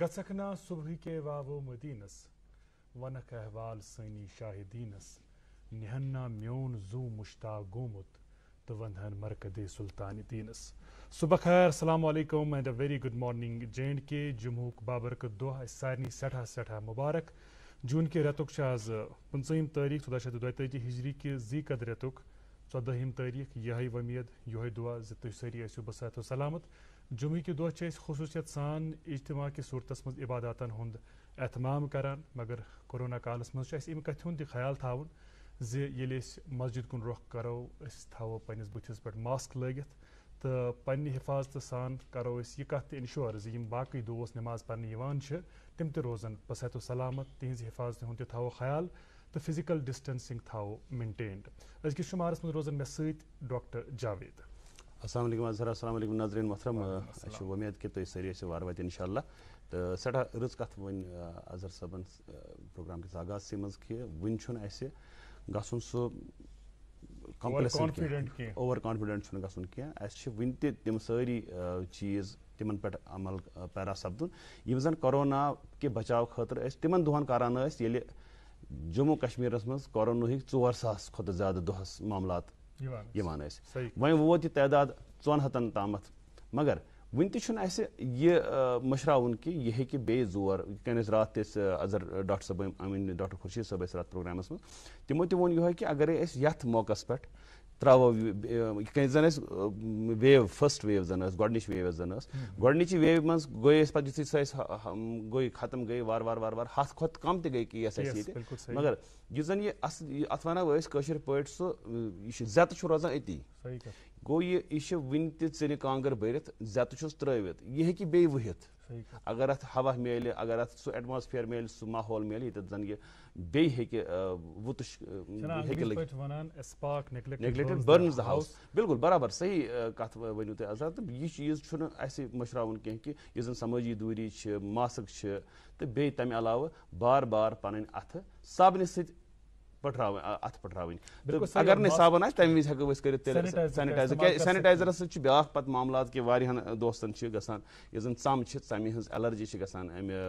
गसखना सुबह के वावो मदीनस वनक अहवाल सनी शाहिदीनस निहन्ना म्योन जू मुश्ता गोमुत तो वंदन मरकद सुल्तान दीनस सुबह खैर अलैक्म and a very good morning J and K जमुक बाबरक दोह सारे सठा सठा मुबारक जून के रेत आज पंचम तारीख चौदह शत दी हिजरी के जी कद रेत चौदहम तारीख यही वमीद यह दुआ जो सारी बसात सलामत जुमे के दह खसूसियत सान इजतम किस सूरत मज इबादत हूँ एहतमाम करान मगर कोरोना कालस मे अम कथ ख्याल थावन जल मस्जिद कुन रुख करो थो पस बुथिस पे मास्क लगित तो पन्ने हिफाजत सान करो यह कत इंशोर जो बाकी दोस्त नमाज पढ़ने तम तोजान बसत सलामत तिज हिफाजत हूँ थो ख्याल तो फिजिकल डिस्टेंसिंग थो मेनटेन्ड अजक शुमार मे रोजान मे सत डॉक्टर जावेद अस्सलाम वालेकुम अजहर नजर मोहरम नाजरीन मोहतरम अच्छा उम्मीद कि तुम सर वार वत इनशाला तो सठा रज कत वन अजहर सबन प्रोग्राम किस आगाज मज वन गु सह कम्प्लेसेंट ओवर कॉन्फिडेंट गुन सारी चीज तिमन पे अमल पैरा सपदन यम जन कोरोना के बचाव खतर तिम दुहन करान जम्मू कश्मीर मज कोरोन ह्य ोर खुद ज्यादा दहस मामलात वन वो यह तदाद चौन हतन ताम मगर वन तुह यह कि यह हे बे जोर कह रात अजर डॉक्टर साहब डॉक्टर खुर्शीद साहब रात प्रोग्रामस मं तमो तो वो कि अगर ये मौकस पे تراو زن ویو فسٹ ویو زن گۄڈنِچ ویو یۄس زن گۄڈنِچہِ ویو منٛز گٔے أسۍ پَتہٕ یُتھُے سۄ اَسہِ گٔے ختم گٔے وارٕ وارٕ وارٕ وارٕ ہَتھ کھۄتہٕ کَم تہِ گٔے کیس اَسہِ ییٚتہِ مگر یُس زَن یہِ اَصٕل اَتھ وَنو أسۍ کٲشِر پٲٹھۍ سُہ یہِ چھُ زٮ۪تہٕ چھُ روزان أتی گوٚو یہِ یہِ چھِ وٕنہِ تہِ ژِرِ کانٛگٕر بٔرِتھ زٮ۪تہٕ چھُس ترٛٲوِتھ یہِ ہیٚکہِ بیٚیہِ ؤہِتھ अगर अत हवा मिले अगर अत सह एटमोसफियर मिले सह माहौल मिले ये तो जन यह बे वुतश निगलेक्टेड हाउस बिल्कुल बराबर सही कथ वन तुम आजाद तो यह चीज अस मशरावन कह कि जन समाजी दूरी मास्क तो बे तमें अलाव बार बार पन अथ साबन सत्य पठराव अथ पठरावनी तो अगर ना साबन आज तमें वज हेको सैनिटाइजर क्या सैनिटाइजर सत ब्या पे मामला कि वाहन दोस्तन ग जन चम चमि हज एलर्जी गसान अमे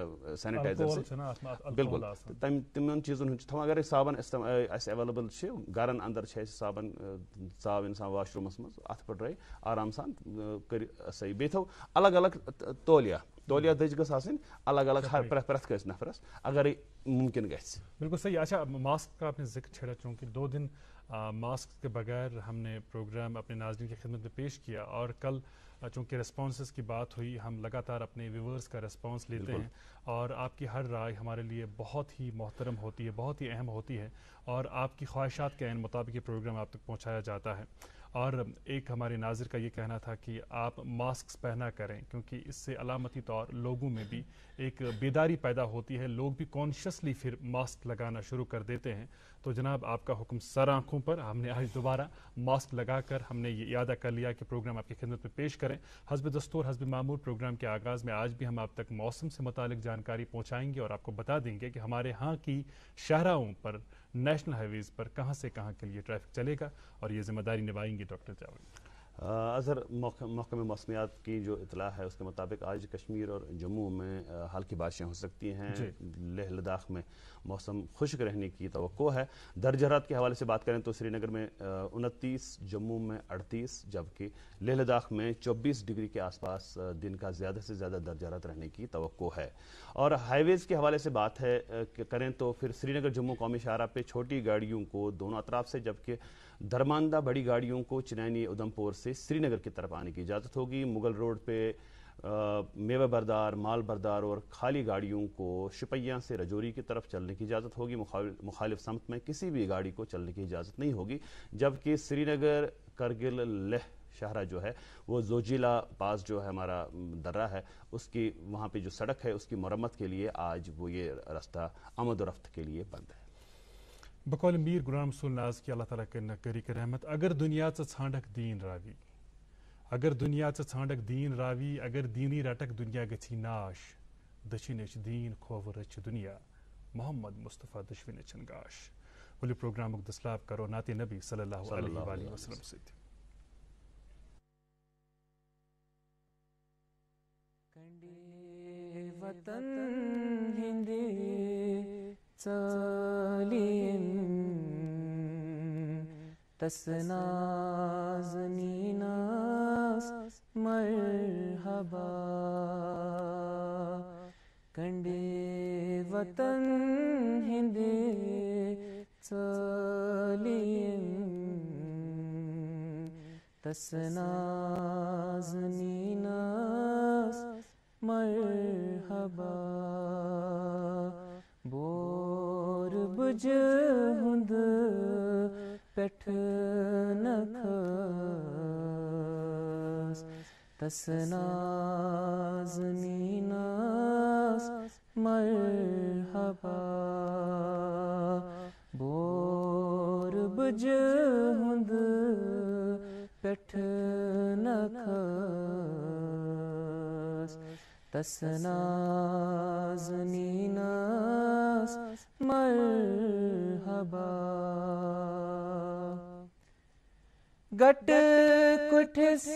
सैनिटाइजर बिल्कुल तम तम चीजन थो अगर साबन अवेलेबल गरन अंदर साबन चाव इंसान वाशरूमस मज अथ पठराय आराम सान कर अलग अलग तोलिया तौलिया दज गसन अलग हर प्रथ कस नफरस अगर मुमकिन गए बिल्कुल सही अच्छा मास्क का आपने जिक्र छेड़ा चूँकि दो दिन मास्क के बगैर हमने प्रोग्राम अपने नाजरन की खिदमत में पेश किया और कल चूँकि रेस्पॉन्स की बात हुई हम लगातार अपने व्यूवर्स का रेस्पॉन्स लेते हैं और आपकी हर राय हमारे लिए बहुत ही मोहतरम होती है बहुत ही अहम होती है और आपकी ख्वाहिशात के मुताबिक ये प्रोग्राम आप तक पहुँचाया जाता है और एक हमारे नाजिर का ये कहना था कि आप मास्क पहना करें क्योंकि इससे अलामती तौर लोगों में भी एक बेदारी पैदा होती है लोग भी कॉन्शसली फिर मास्क लगाना शुरू कर देते हैं तो जनाब आपका हुक्म सर आंखों पर हमने आज दोबारा मास्क लगाकर हमने ये यादा कर लिया कि प्रोग्राम आपकी खिदमत में पेश करें हसब दस्तूर हसब मामूर प्रोग्राम के आगाज़ में आज भी हम आप तक मौसम से मुतल जानकारी पहुँचाएँगे और आपको बता देंगे कि हमारे यहाँ की शहराओं पर नेशनल हाईवेज पर कहाँ से कहाँ के लिए ट्रैफिक चलेगा और ये जिम्मेदारी निभाएंगे डॉक्टर चावल अज़हर महकमे मौसमियात की जो इतला है उसके मुताबिक आज कश्मीर और जम्मू में हल्की बारिशें हो सकती हैं लेह लद्दाख में मौसम खुश्क रहने की तो है दर्ज हरात के हवाले से बात करें तो श्रीनगर में उनतीस जम्मू में अड़तीस जबकि लेह लद्दाख में चौबीस डिग्री के आसपास दिन का ज़्यादा से ज़्यादा दर्ज हरात रहने की तो है और हाईवेज़ के हवाले से बात है करें तो फिर श्रीनगर जम्मू कौमी शाहरा पर छोटी गाड़ियों को दोनों अतराफ से जबकि धर्मांदा बड़ी गाड़ियों को चनैनी उधमपुर से श्रीनगर की तरफ आने की इजाज़त होगी मुगल रोड पे मेवा बरदार माल बरदार और खाली गाड़ियों को शिपैया से रजौरी की तरफ चलने की इजाज़त होगी मुखालिफ समत में किसी भी गाड़ी को चलने की इजाज़त नहीं होगी जबकि श्रीनगर करगिल लह शाहरा जो है वो जोजिला पास जो है हमारा दर्रा है उसकी वहाँ पे जो सड़क है उसकी मरम्मत के लिए आज वो ये रास्ता आमद रफ्त के लिए बंद है बकौल मीर गुलाम रसूल नाज की अल्लाह ताला करना करी कर रहमत अगर दुनिया च छांडक दीन रावी अगर दुनिया च छांडक दीन रावी अगर दीनी रटक दुनिया गची नाश दशिन दीन खोव रच दुनिया मोहम्मद मुस्तफ़ा दशविन छन गाश वलि प्रोग्राम दसलाब करो नाते नबी सल्लल्लाहु अलैहि वसल्लम से वतन हिंदी चालीन तसनाजनीनास मरहबा कंडे वतन हिंदे सलीम तसनाजनीनास मरहबा बोर बुझ हुंद نخاس تسنا زمیناس مرحبا بور بج ہند پیٹھ نخاس तसनाज नीनास मरहबा गट कुठिस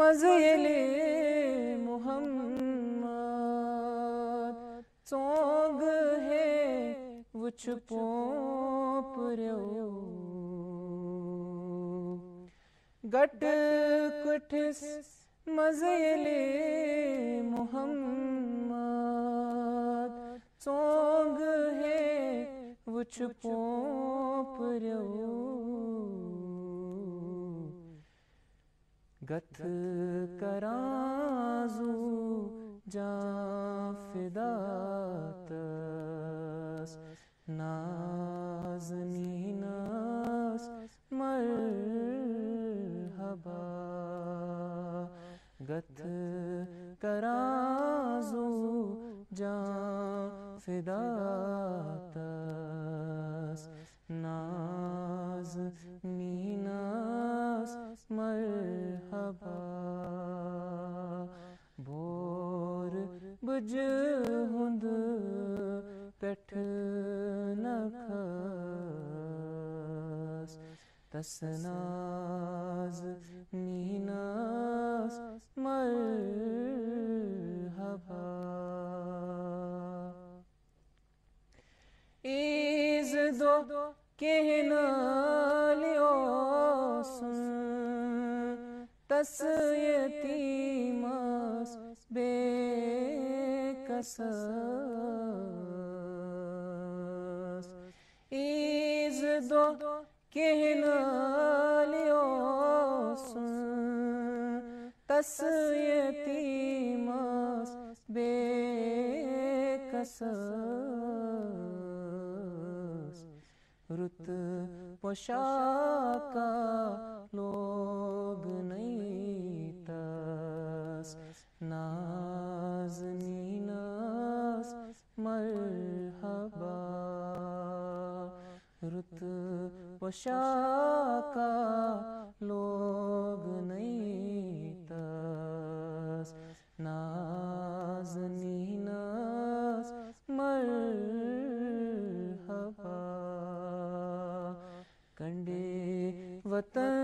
मजले मुहम्मद चोंग है वुछ पोप रयो गट कुठिस मजे ले मोहम्मद चोंग है वो चुपोप गथ कराजू जा फिदा ترازو جان فدات است ناز میناس مرحبا بور بج هند پٹھ نکھاس تسناز मीनास मरहबा ईज दो कहना लियो सुन तस बे बेकसस ईज दो Kehlali olsun tas yetimaz bekasas Rut poşaka कुशा का लोग नहीं तस नाज नीनास मर कंडे वतन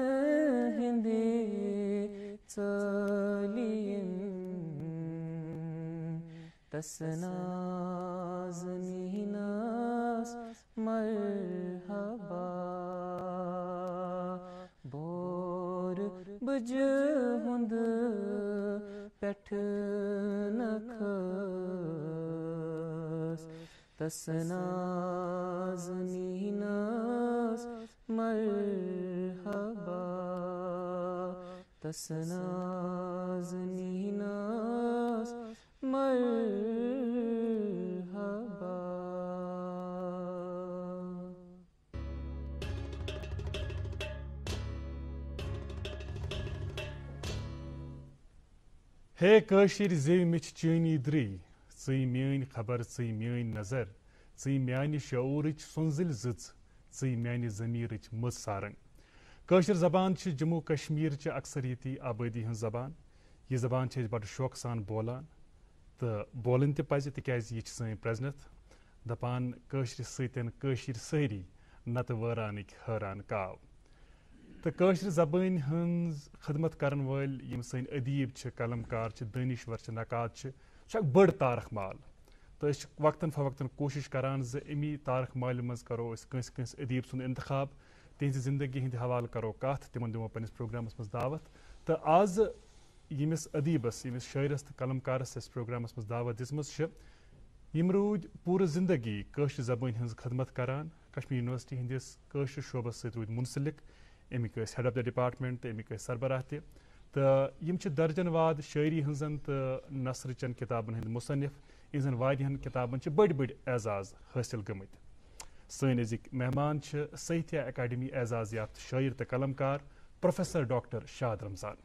हिंदे चलियन तसनाज नीनास मरहबा ਬੁਝ ਹੁੰਦ ਪੈਠ ਨਖਸ ਤਸਨਾਜ਼ ਨੀਨਾਸ ਮਰਹਬਾ ਤਸਨਾਜ਼ ਨੀਨਾਸ ਮਰਹਬਾ ہے کٲشِر زیٚوِ مےٚ چھِ چٲنی دٕرٛے ژٕے میٛٲنۍ خبر ژٕے میٛٲنۍ نظر ژٕے میٛانہِ شعوٗرٕچ سُنٛزٕلۍ زٕژ ژٕے میٛانہِ ضمیٖرٕچ مٔژ سارنٛگ کٲشِر زبان چھِ جموں کشمیٖرچہِ اکثریتی آبٲدی ہٕنٛز زبان یہِ زبان چھِ أسۍ بَڑٕ شوقہٕ سان بولان تہٕ بولٕنۍ تہِ پَزِ تِکیٛازِ یہِ چھِ سٲنۍ پرٛزنتھ دَپان کٲشرِ سۭتۍ کٲشِر سٲری نَتہٕ وٲرانٕکۍ حٲران کاو तो कशर जबान हज खदमत कर वल यम सदीब कलमकार दानिशवर नकात बड़ तारख माल तो वक्ता फवक्ता कोशिश करान जमी तारख माल मज करो कंस अदीब सुद इंतखब तिहज जिंदगी हंद हवाल करो कत तिम दमो पन्नस प्रोग्रामस मज दावत तो आज यमिस अदीबस यमिस शायरस तो कलमकारस प्रोग्रामस मज दावत दिम रूद पूरे जिंदगी कश जबान हज खदमत करान कश्मीर यूनिवर्सिटी हंदिस शोबस सूद मुनसलिक अमिक हेड ऑफ द डिपार्टमेंट तो अमिक सरबराह त दर्जन वाद शायरी हजन तो नसर चन किताबन हंद मुसनफ इन वारियन किताबन बड़ बड़ एजाज हासिल गमित सजिक मेहमान साहित्य अकाडमी एजाज याफ्त शायर तो कलमकार प्रोफेसर डॉक्टर शाद रमजान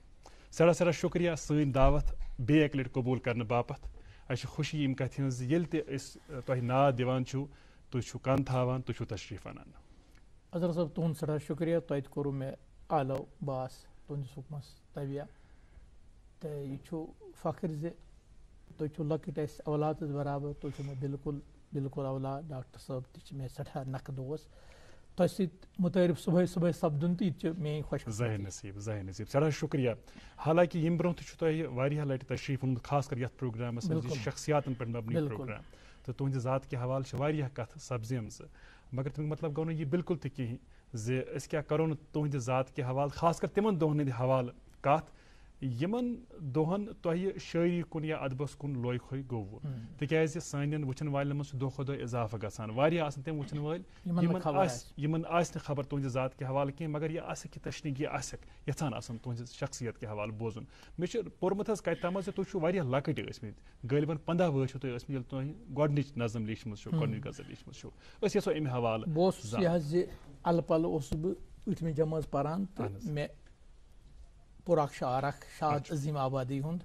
सड़ा सड़ा शुक्रिया सीन दावत बे अक लट कबूल कर बाप अच्छे खुशी कथि कथ ये तुम नाद दिवान तुम कन थान तुम तशरीफ अनान अजहर साहब तुहद सड़ा शुक्रिया तो कोरू मे आलो बास तुंदिस हुक्मस तबिया तो यह फख्र जो तो लकट अस बराबर तुम मे बिल्कुल बिल्कुल औलाद डॉक्टर साहब ते सठा नख दोस तुम सतारफ तो यह मे खुश नसीब जह नसीब सड़ा शुक्रिया हालांकि शख्सियात पे तो तुहद जात के हवाल कथ सब्जियम मगर तुम मतलब गो ना बिल्कुल तह कहें क्या करो ना तुहद जात के हवाल खासकर तिमन दोहन हवाल कथ यमन दोहन तह शायरी कुन या अदबस कुन लोय खोय गोवुन तिकाज सानिन वचन वाले मज दो दो इजाफा गसान आसन तम वचन वाल यमन आस यमन आस खबर तुंज जात के हवाल की मगर ये आस की तशनीग ये आसन शख्सियत के हवाल बोजुन मे पोर्मुत कत तम तुम लकट ٲسمٕتۍ غٲلبن पंदह ؤر چھو تُہۍ लीचम ییٚلہِ تۄہہِ Burak Şarak, Şad Azim Abadi hund.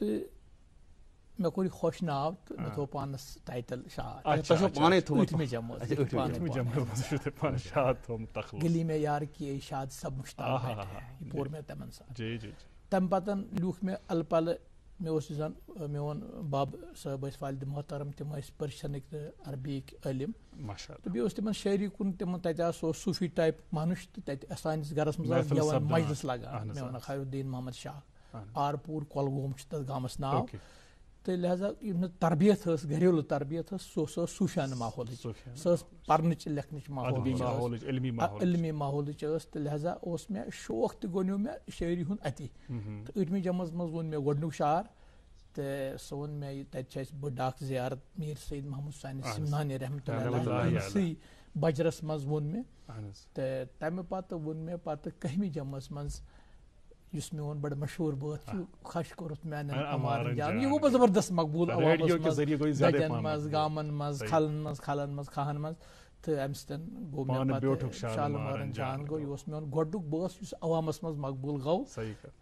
तो मे कोई खुश ना आव मैं तो पानस टाइटल शाह अच्छा तो पाने थो गली में यार की शाद सब मुश्ताक है पूर तमन सा तम पतन लूख में अलपल मे यजान मोन बब सब वालद मोहतरम तम पर्शियन तो अरबिक अलम तो बेस तम शायरी कुन तम तू सूफी टाइप मानुष तो तथा सानिस गरस मजलिस लगा मे वन खरुद्दीन मोहम्मद शाह आरपूर कलगोम तथ गामस नाव तो लिहाजा यम तरबियत घरेलू तरबियत सो सूफान माहौल सर्न लेखन माहौल माहौल तो लिहाजा मे शौक तो गोनो मे शायरी हूं अति अठम जम वो मे गोडन शार तो सो वो मे तथा बड़ अख जियारत मीर सईद महमूद सानि सिमनानी रहमत बजरस मज वो मे तो तमें पे वो मे पे कहमि जमस मज یُس میون بَڑٕ مشہوٗر بٲتھ چھُ خۄش کوٚرُتھ میٛانٮ۪ن اَمارَن جان یہِ گوٚو بہٕ زَبردست مقبوٗل عوامَس منٛز دَجَن منٛز گامَن منٛز کھلَن منٛز کھلَن منٛز کھہَن منٛز تہٕ اَمہِ سۭتۍ گوٚو مےٚ پَتہٕ شالمارَن جان گوٚو یہِ اوس میون گۄڈنیُک بٲتھ یُس عوامَس منٛز مقبوٗل گوٚو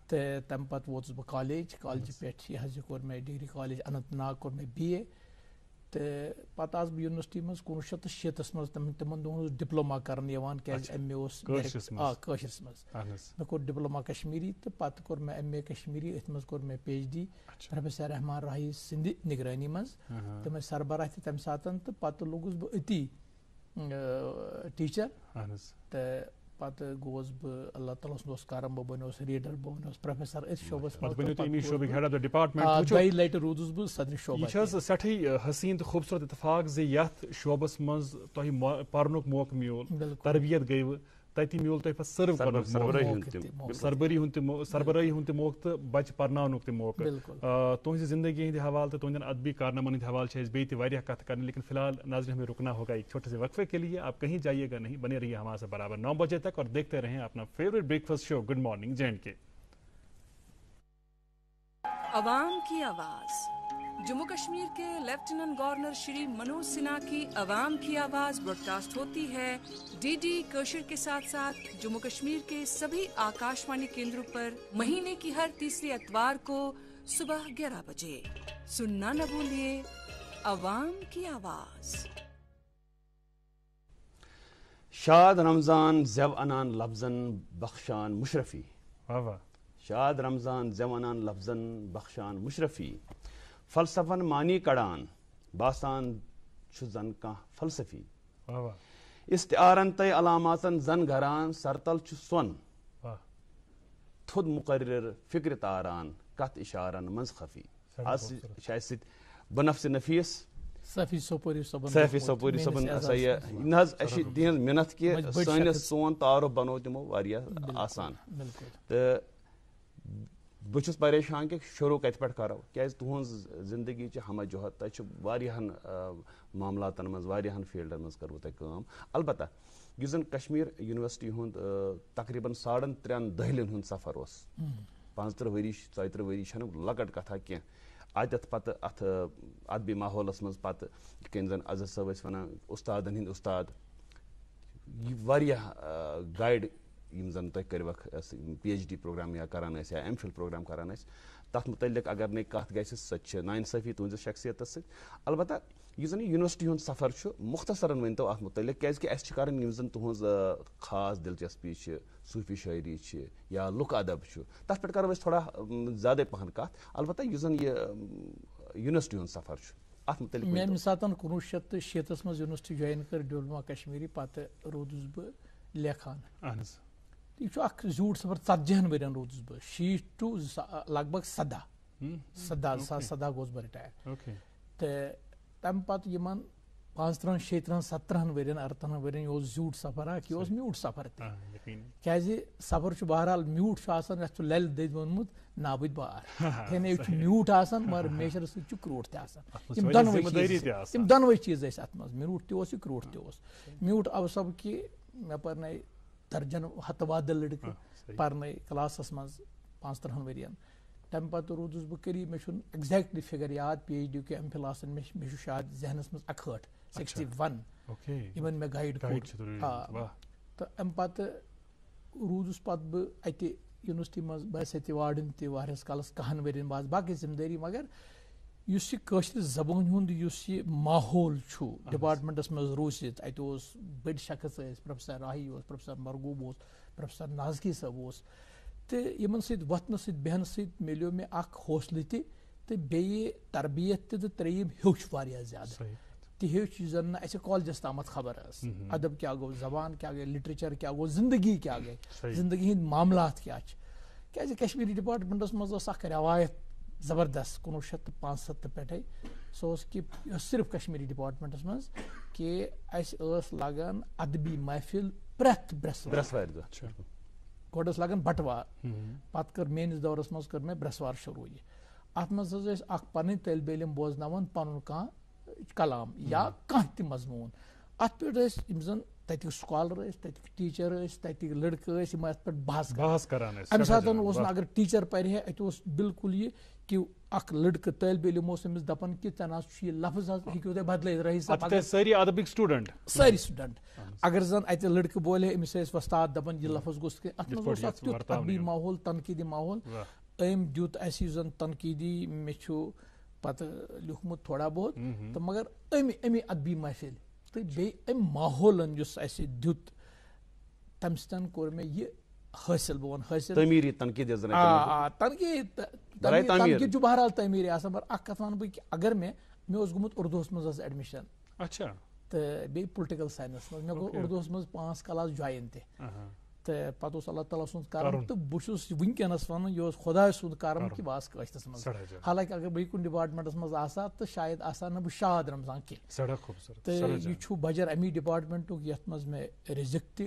تہٕ تَمہِ پَتہٕ ووتُس بہٕ کالیج کالجہِ پٮ۪ٹھ یہِ حظ یہِ کوٚر مےٚ ڈگری کالیج اننت ناگ کوٚر مےٚ بی اے तो पता आज यूनिवर्सिटी मज कुन शत शेतस मज तम दोन डिप्लोमा कर एम एस मे कोर डिप्लोमा कश्मीरी तो पत कोर मे एम ए कश्मीरी अथ मज कोर मे P H D professor Rahman Rahi सिंद निगरानी मज तमें सरबराह तम सात तो पत लोगस बह अति टीचर तो پتہٕ گوس بہٕ اللہ تعالیٰ سُنٛد اوس کرم بہٕ بنیوس ریٖڈر بہٕ بنیوس پروفیسر أتھۍ شعبس منٛز دۄیہِ لٹہِ روٗدُس بہٕ صدرِ شعبہ یہِ چھِ حظ سٮ۪ٹھٕے حسیٖن تہٕ خوٗبصوٗرت اِتفاق زِ یَتھ شعبس منٛز تۄہہِ پرنُک موقعہٕ میول تربیت گٔیوٕ तति मिल तुम सर्व कर सरबरी सरबराही हूं मौक तो बच्चे पर्नान मौक तुहद जिंदगी हंद हवाल तो तुंदन अदबी कारनामन हंद हवाल बेत कथ करनी लेकिन फिलहाल नाजन हमें रुकना होगा एक छोटे से वक्फे के लिए आप कहीं जाइएगा नहीं बने रहिए हमारे साथ बराबर नौ बजे तक और देखते रहें अपना favourite breakfast show good morning J and K आवाम की आवाज़ जम्मू कश्मीर के लेफ्टिनेंट गवर्नर श्री मनोज सिन्हा की आवाम की आवाज ब्रॉडकास्ट होती है डीडी कशर के साथ साथ जम्मू कश्मीर के सभी आकाशवाणी केंद्रों पर महीने की हर तीसरे एतवार को सुबह ग्यारह बजे सुनना न भूलिए आवाम की आवाज शाद रमजान जब अनान लफजन बख्शान मुशरफी शाद रमजान जब अनान लफजन बख्शान मुशरफी फलसफन मानी कड़ान बासान जन कह फलसफी इस्तारन तय अलामातन जन घरान सरतल सोन थुद मुकर फिक्र तारान कत इशारन मज खफी आज बनफ नफीस सफी सपोरी صبن सफी सपोरी صبن असा ये नज मेहनत के सने सोन तारो बनो तिमो वारिया आसान तो बहुस परेशान कि शुरू कत पे करो क्या तुज जिंदगी हम जहत तुम मामलातन मजन फील्डन मज करो तुम अलबत् इस जन कश्मीर यूनिवर्सिटी हूं तकरीबन साड़न त्रेन दहलन सफर उस पांच वरी त्र वरी लकट कथा कह अत पत अत अदबी माहौलस मज पत जन अजहर सब वन उस्तादन हंद उस्ताद वारिया गाइड जन तुव पी एच डी प्रोग्राम या कर एम फिल प्रोग्राम कर तथ मुतलिक अगर नई कत ग नाइनसफी तुहद शख्सियत सलबत यह यूनिवर्सिटी हूँ सफर मुख्तसरन वन तो अत मुतल क्या कर तुज खास दिलचस्पी सूफी शायरी से या लुक अदब तथ पे करो थोड़ा ज्यादा पहन कत अलबत यूनिवर्सिटी हूँ सफर मे मिसातन कुनवुह शेत शीत मूनिवर्सिटी जॉइन कर डिप्लोमा कश्मीरी पत् रूदस बहान यह जूर सफर ژتجی ؤرین روٗدُس بہٕ شیٖتھ ٹُو لگ بگ سداہ سداہ زٕ ساس سداہ گوس بہٕ رِٹایر تہٕ تَمہِ پَتہٕ یِمن پانٛژھ تٕرٛہن شیٚیہِ تٕرٛہن سَتہٕ تٕرٛہن ؤرین اَرٕتٕرہن ؤرین یہِ اوس زیوٗٹھ سفر اکھ یہِ اوس میوٗٹھ سفر تہِ کیازِ سفر چھُ بہرحال میوٗٹھ چھُ آسان یَتھ چھُ للہِ دٔدۍ ووٚنمُت نابٕدۍ بار یعنی یہِ چھُ میوٗٹھ آسان مگر میچرٕ سۭتۍ چھُ کرٛوٗٹھ تہِ آسان یِم دۄنوے یِم دۄنوے چیٖز ٲسۍ اَتھ منٛز میوٗٹھ تہِ اوس یہِ کرٛوٗٹھ تہِ اوس میوٗٹھ اوسب کہِ مےٚ پَرنٲے दर्जन हत वाद लड़कि पढ़ने क्लासस मज पांच तरह वरियन तम पे रूदस बह करीब मे एग्जैक्टली फिगर याद पी एच डी के एम फिल मे शायद जहनस मज अखहठ सिक्सटी वन इन मे गाइड तो अम पे रूदस पे बह अत यूनिवर्सिटी मज वार्डन तहस कल कहन वरियन बाद बाकी जिम्मेदारी मगर यह जबान हूँ यह माहौल डिपार्टमेंटस मज रूसित अत बड़ शख्स प्रोफेसर राही प्रोफेसर मरगूब उस प्रोफेसर नाजगी सब तो इन सतन सहन सिलो मे हौसल तो तरबियत तो हूच हेच ज्यादा जन कॉलेजस ताम खबर अदब क्या गो जबान क्या गई लिटरेचर क्या गो जिंदगी क्या गई जिंदगी हिंद मामला क्या क्या कश्मीरी डिपार्टमेंटस मज रवायत ज़बरदस्त कुनू शत पांसठ पे सो कि सिर्फ कश्मीरी डिपार्टमेंटस मज कि अस लागान अदबी महफिल प्रथ ब्रसवार गोड अच्छा। लागान बटवार पत् हम्म। कर मेनिस दौरस मज कर मे ब्रसवार शुरू ये अत मज पन तलब इलम बोजन पन कलाम या हम्म। कह मजमून अत पे तो ततिक स्कॉलर टीचर ततिक लड़के यम अत बहस बहस करान अमे सात अगर टीचर पढ़ है अत तो बिल्कुल यह कि लड़के तलब इलम दपान कि ना ये लफ्ज हूँ तुम बदल रही सारी अदबिक स्टूडेंट सारी स्टूडेंट अगर जन अत लड़के बोले अमिस वस्ताद दपान यह लफ्ज गोस माहौल तनकीदी माहौल अम दुत अस जन तनकीदी मे पत लिखमुत थोड़ा बहुत हम्म, हम्म। तो मगर अमी अमी अदबी महफिल تہٕ بیٚیہِ أمۍ ماحولَن یُس اَسہِ دیُت تَمہِ سۭتۍ کوٚر مےٚ یہِ حٲصِل بہٕ وَنہٕ حٲصِل تٲمیٖری تنقیٖد آ آ تنقیٖد تنقیٖد چھُ بہرحال تٲمیٖری آسان مگر اَکھ کَتھ وَنہٕ بہٕ کہِ اگر مےٚ مےٚ اوس گوٚمُت اُردوٗوَس منٛز حظ ایڈمِشَن اچھا تہٕ بیٚیہِ پُلٹِکَل ساینَسس منٛز مےٚ گوٚو اُردوٗوَس منٛز پانٛژھ کلاس جویِن تہِ तो पत् अल्लाह ताला सुंद करम तो बहुत वनकस वन यह खुदा सुंद करम कि बह कश्तस मज हालांकि अगर बह कुछ डिपार्टमेंट्स आ तो शायद आ बह शाद रमजान कह तो यह बजर अमी डिपार्टमेंट ये मज मे रिजिक त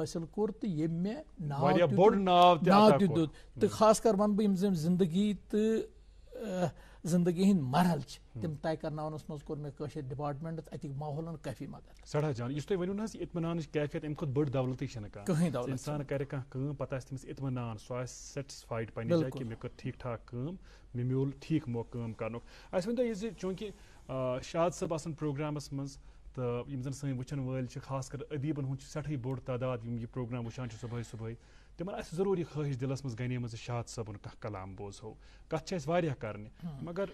हासिल कोर तो ये मे नाव नाव तो खासकर वन बह जिंदगी तो जिंदगी हिंद मरहल तम तय करनावन डिपार्टमेंट अति माहौलन काफी मदद सड़ा जान इस तुम वन इतमान कैफियत अमि बड़ दौलत इंसान करे कम इतमान सो पे जाए मे ठीक ठाक मे मूल ठीक मौक कम चूंकि शाद सब आसान प्रोग्रामस मज तो यम जन सन वचन वाल खासकर अदीबन हूँ सठ बोड़ तादाद ये प्रोग्राम वचान सुबह सुबह تِمن آسہِ ضروٗری خٲہِش دِلس منٛز گنیمٕژ شاد صٲبُن کانٛہہ کلام بوزہو کتھ چھِ اَسہِ واریاہ کرنہِ مگر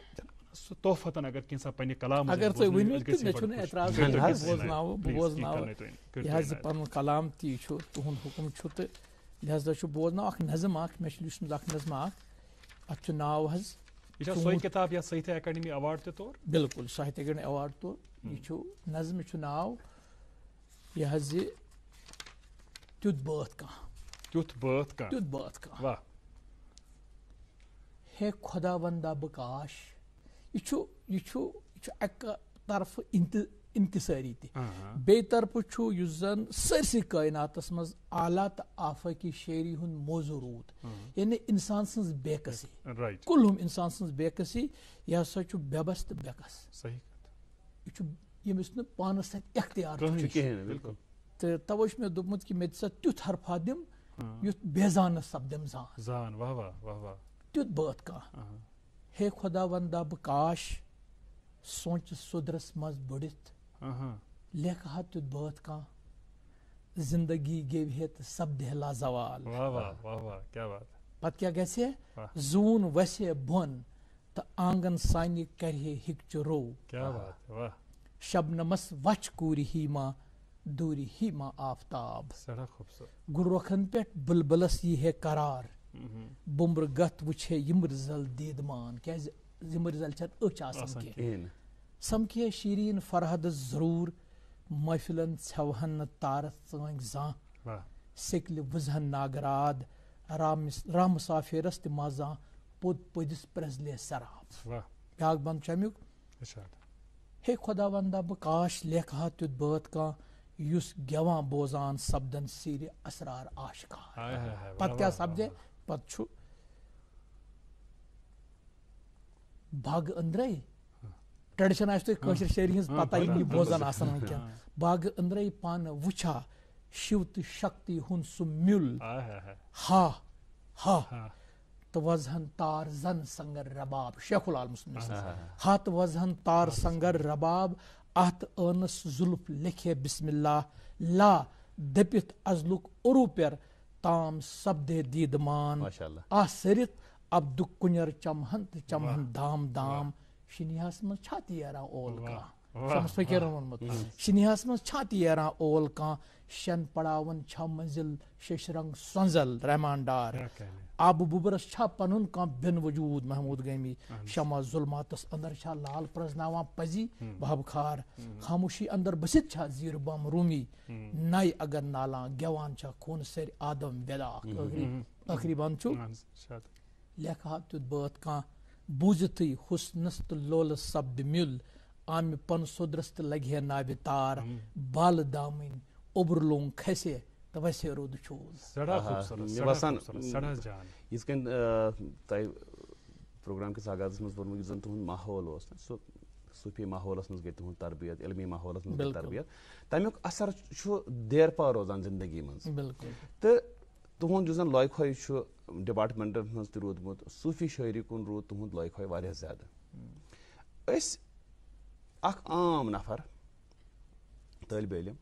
سُہ طوفتن اگر کینٛژھا پننہِ کلام اگر تُہۍ ؤنِو تہٕ مےٚ چھُنہٕ اعتراض بہٕ حظ بوزناوٕ بہٕ بوزناوٕ یہِ حظ پنُن کلام تی چھُ تُہُنٛد حُکُم چھُ تہٕ لہذا چھُ بوزناو اکھ نظم اکھ مےٚ چھُ لیٖچھمُت اکھ نظم اکھ اتھ چھُ ناو حظ یہِ چھا سۄے کِتاب یتھ ساہِتیہ اکیڈمی ایوارڈ تہِ توٚر بِلکُل ساہِتیہ اکیڈمی ایوارڈ توٚر یہِ چھُ نظمہِ چھُ ناو یہِ حظ یہِ تیُتھ بٲتھ کانٛہہ Tutbatka. Tutbatka. Vah. He Kodavanda Bakash. Üçü, üçü, üçü akka tarafı inti, intisariydi. Beytarpı çu yüzden sırsı kainatız maz alat afaki şerihun mozurud. Yani insansınız bekası. Right. Kulhum insansınız bekası. Yasa çu bebast bekas. Sahih. Üçü yemisini panı sat ihtiyar. Çünkü bilkul. Tavış mı dubmut ki medsa tüt harf adım. یُتھ بیزانَس سَپدٮ۪م زان زان واہ واہ واہ واہ تیُتھ بٲتھ کانٛہہ ہے خۄدا وَندا بہٕ کاش سونٛچہِ سُدرَس منٛز بٔڑِتھ لیکھٕ ہا تیُتھ بٲتھ کانٛہہ زِندگی گیٚوِ ہے تہٕ سَپدِ ہے لازوال پَتہٕ کیٛاہ گژھِ ہے زوٗن وَسہِ ہے بۄن تہٕ آنٛگَن سانہِ کَرِ ہے ہِکچہِ رو شبنَمَس وَچھ کوٗرِ ہی ما दूरी ही मा आफताब गुर्रखन पे बुलबलस यी है करार बुमर गत वुछे यमरजल दीदमान क्या यमरजल चन अच आसन शीरीन फरहद जरूर महफिलन छवहन न तारत सवंग जा सिकल वजहन नागराद राम राम मुसाफिरस त माजा पुद पुदिस प्रजले सराब ब्याक बंद चमिक हे खुदा वंदा बह लेखा तुत युस गवां बोजान सपदन सीर असरार आशकार पत हाँ। हाँ, हाँ, क्या सपदे पत छु भाग अंदरे ट्रेडिशन आज हज पता बोजान आसान क्या भाग पान वुछा शिव तो शक्ति हुन सुम्युल हा हा तो वजहन तार जन संगर रबाब शेखुल आलम हा तो वजहन तार संगर रबाब अत आनस जुल्फ लिखे बिस्मिल्ला ला दपथ अजलुक उरु पेर ताम सपदे दीदमान आ सरित अब्दुक कुनर चमहन चमहन दाम दाम शिनियास मज छा तेरा ओल कह शमस फकीर वोनमुत शनिया तेरान ओल कह शन पड़ावन मंजिल शश रंग सजल रहमान डार आब बुबरस पन कह बिन वजूद महमूद गमी हाँ शमा जुलमात अंदर लाल प्रजनवा पजी हम्म। बहब खार हम्म। खामोशी अंदर बसित जीर बम रूमी हम्म। नई अगर नाला गवान खून सर आदम वेदा आखिरी बंद हाँ लेखा तुत बात कह बूझत हुसनस तो लोलस मिल आम पन सोद्रस्त लगे नाव तार हम्म. बाल दाम ओबरलों खसे तो वैसे रोद ये हम्म. तय प्रोग्राम किस आगाज मज वो जन तुद माहौल सो सूफी माहौल मज गई तुद तरबियत इलमी माहौल मे गई तरबियत तमिक असर देर पा रोजान जिंदगी मज तो तुद जन लॉय खोय डिपार्टमेंटन मूदमुत सूफी शायरी कुन रूद तुद लॉय खोय ज्यादा हम्म। اکھ عام نفر طٲلبہِ علم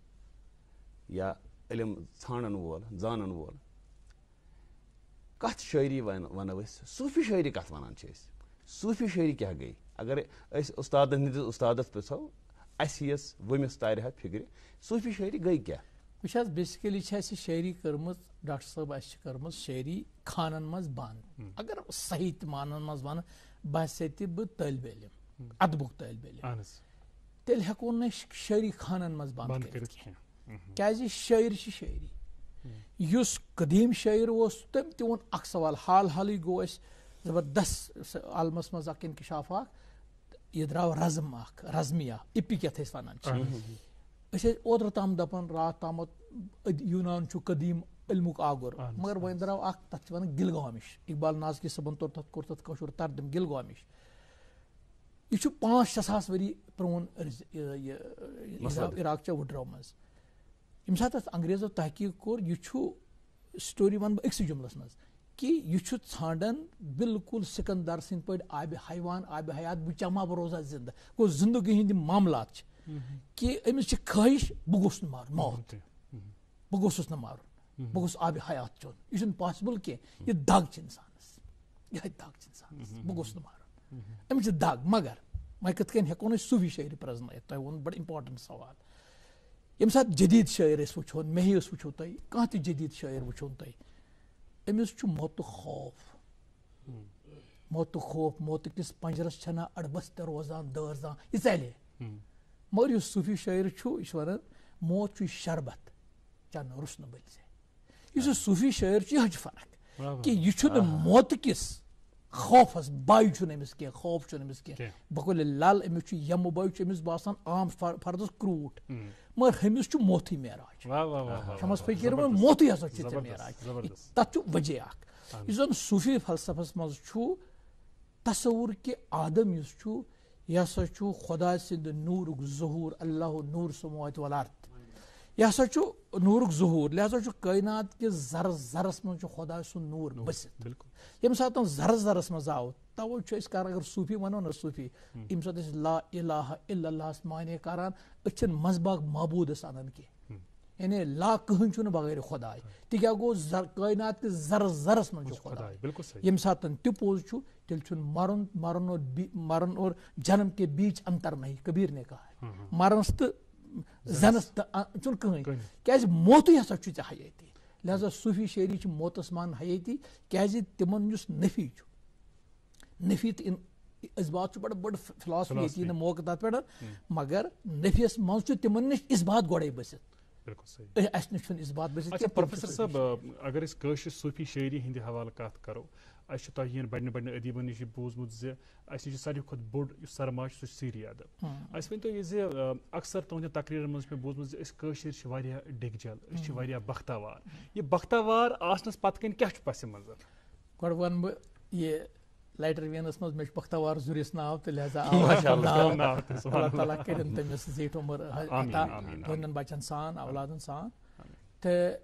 یا علم ژھانٛڈن وول زانن وول کَتھ شٲعری وَنو أسۍ صوٗفی شٲعری کَتھ وَنان چھِ أسۍ صوٗفی شٲعری کیٛاہ گٔے اگر أسۍ اُستادَن ہِنٛدِس اُستادَس پِرٛژھو اَسہِ یِژھ وٕمِس تارِ ہا فِکرِ صوٗفی شٲعری گٔے کیٛاہ وٕچھ حظ بیسِکٔلی چھِ اَسہِ شٲعری کٔرمٕژ ڈاکٹر صٲب اَسہِ چھِ کٔرمٕژ شٲعری خانَن منٛز بنٛد اگر صحیح تہِ مانَن منٛز وَنہٕ بہٕ ہسا تہِ بہٕ طٲلبہِ علم ادبُک طٲلبہِ علم तेल हेको ना शायरी खानन मज बंद क्या शायर शायरी इस कदीम शायर वो तम तो वोन अख सवाल हाल हाल गो जबरदस्त आलमस मज अख इनकशाफ यह द्राव रजम अख रजमी इपिक ये वनान ओतर तम दपान रात ताम यूनान कदीम इलमुक आगुर मगर वो द्राव अख तथा वन गिलगामिश इकबाल नाजकी सबन तौर तथा कोर तथ तरदम गिलगामिश यह पाँच शे सास वरी प्रोन इराक चो वुटरो मज ये अत अंग्रेजो तहकीक कोर यह स्टोरी वन बह अक्सि मज कि यह ान बिल्कुल सिकंदर सद पे आब हवान आब हयात बह चमा बह रोजा जिंद गो जिंदगी हंद मामल कि अमिस ख्वाहिश बह गोस मार मौत बह गोस मार बह गोस हयात चुन यह पासिबल कह यह दग इंसानस यह दग इंसानस बह गोस मार अमिच दग मगर वह कथ हेको सू वि शायरी प्रजन तह वो इंपार्टेंट सवाल यम सात जदीद शायर वो मेहस वो तुम कह तदीद शायर वो तुम अमिस मौत खौफ मौत खौफ मौत किस पंजरस छना अड़बस्त रोजान दर्जान यह चले मगर यह सूफी शायर यह वन मौत शरबत चन रुसन बल से शायर यह फर्क कि यह मौत किस خوف حظ بے چھ کی خوف چھس کی بکول لل امس یمو بے امس باسان عام فردس کروٹ مگر ہمس موت معراج شمس فقیر من موت ہسا معراج تک وجہ اخ زن صوفی فلسفس مز تصور کہ آدم اس یہ ہسا خدا سند نورک ظہور اللہ نور سموات والارت यह हसा नूर जहूर लिहाजा कायनात किस जर जरस मज खुदा सुंद नूर बसित ये सात जर जरस मज आव तवो कर अगर सूफी वनो ना सूफी ये ला इलाह मान कर करान अच्छन मजबाग मबूदस अनान कह यानी ला कहन बगैर खुदा तिका गो कायनात किस जर जरस मज खुदा ये सात तह पोज तेल मरन मरन और मरन और जन्म के बीच अंतर नहीं कबीर ने कहा मरनस तो زنس چھُنہٕ کٕہٕنۍ کیٛازِ موتٕے ہسا چھُے ژےٚ حیٲتی لہذا صوٗفی شٲعری چھِ موتَس مان حیٲتی کیٛازِ تِمن یُس نفی چھُ نفی تہٕ اِسبات چھُ بَڑٕ بٔڑ فِلاسفی ییٚتہِ یی نہٕ موقعہٕ تَتھ پٮ۪ٹھ مگر نفیَس منٛز چھُ تِمن نِش اِسبات گۄڈے بٔسِتھ اَسہِ نِش چھُنہٕ اِسبات بٔسِتھ پرٛوفیسر صٲب اگر أسۍ کٲشِر صوٗفی شٲعری ہِنٛدِ حوالہٕ کَتھ کَرو اَسہِ چھُ تۄہہِ یِن بَڑٮ۪ن بَڑٮ۪ن ادیٖبَن نِش یہِ بوٗزمُت زِ اَسہِ نِش چھُ ساروی کھۄتہٕ بوٚڑ یُس سرما چھُ سُہ چھُ سیٖری ادب اَسہِ ؤنۍتو یہِ زِ اَکثر تُہٕنٛدٮ۪ن تقریٖرَن منٛز چھُ مےٚ بوٗزمُت زِ أسۍ کٲشِر چھِ واریاہ ڈِگجَل أسۍ چھِ واریاہ بختاوار یہِ بختاوار آسنَس پَتہٕ کَنۍ کیٛاہ چھُ پَسہِ منٛز گۄڈٕ وَنہٕ بہٕ یہِ لایٹر وینَس منٛز مےٚ چھُ بختاوار ضُرِس ناو تہٕ لہٰذا اللہ تعالیٰ کٔرِنۍ تٔمِس زیٖٹھ عُمر پنٛنٮ۪ن بَچَن سان اولادَن سان تہٕ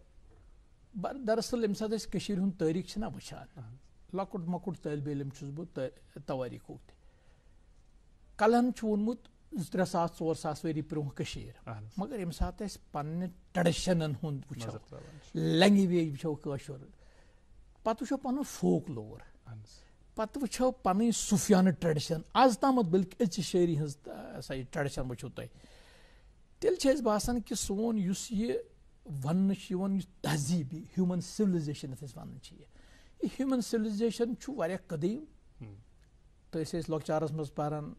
دراصل ییٚمہِ ساتہٕ أسۍ کٔشیٖرِ ہُنٛد تٲریٖخ چھِنا وٕچھان لۄکُٹ مۄکُٹ طٲلبہِ علم چھُس بہٕ تواریٖخُک تہِ کَلہن چھُ ووٚنمُت زٕ ترٛےٚ ساس ژور ساس ؤری برونٛہہ کٔشیٖر مگر ییٚمہِ ساتہٕ أسۍ پنٛنہِ ٹرٛیڈِشنَن ہُنٛد وٕچھو لینٛگویج وٕچھو کٲشُر پَتہٕ وٕچھو پَنُن فوک لور پَتہٕ وٕچھو پَنٕنۍ صوٗفیانہٕ ٹرٛیڈِشَن آز تامَتھ بٔلکہِ أزچہِ شٲعری ہٕنٛز ہَسا یہِ ٹرٛیڈِشَن وٕچھو تُہۍ تیٚلہِ چھِ اَسہِ باسان کہِ سون یُس یہِ وَننہٕ چھُ یِوان یُس تہذیٖب یہِ ہیوٗمَن سِولایزیشَن یَتھ أسۍ وَنان چھِ یہِ ह्यूमن سِولزیشن چھُ واریاہ قدیٖم تہٕ أسۍ ٲسۍ لۄکچارَس منٛز پَران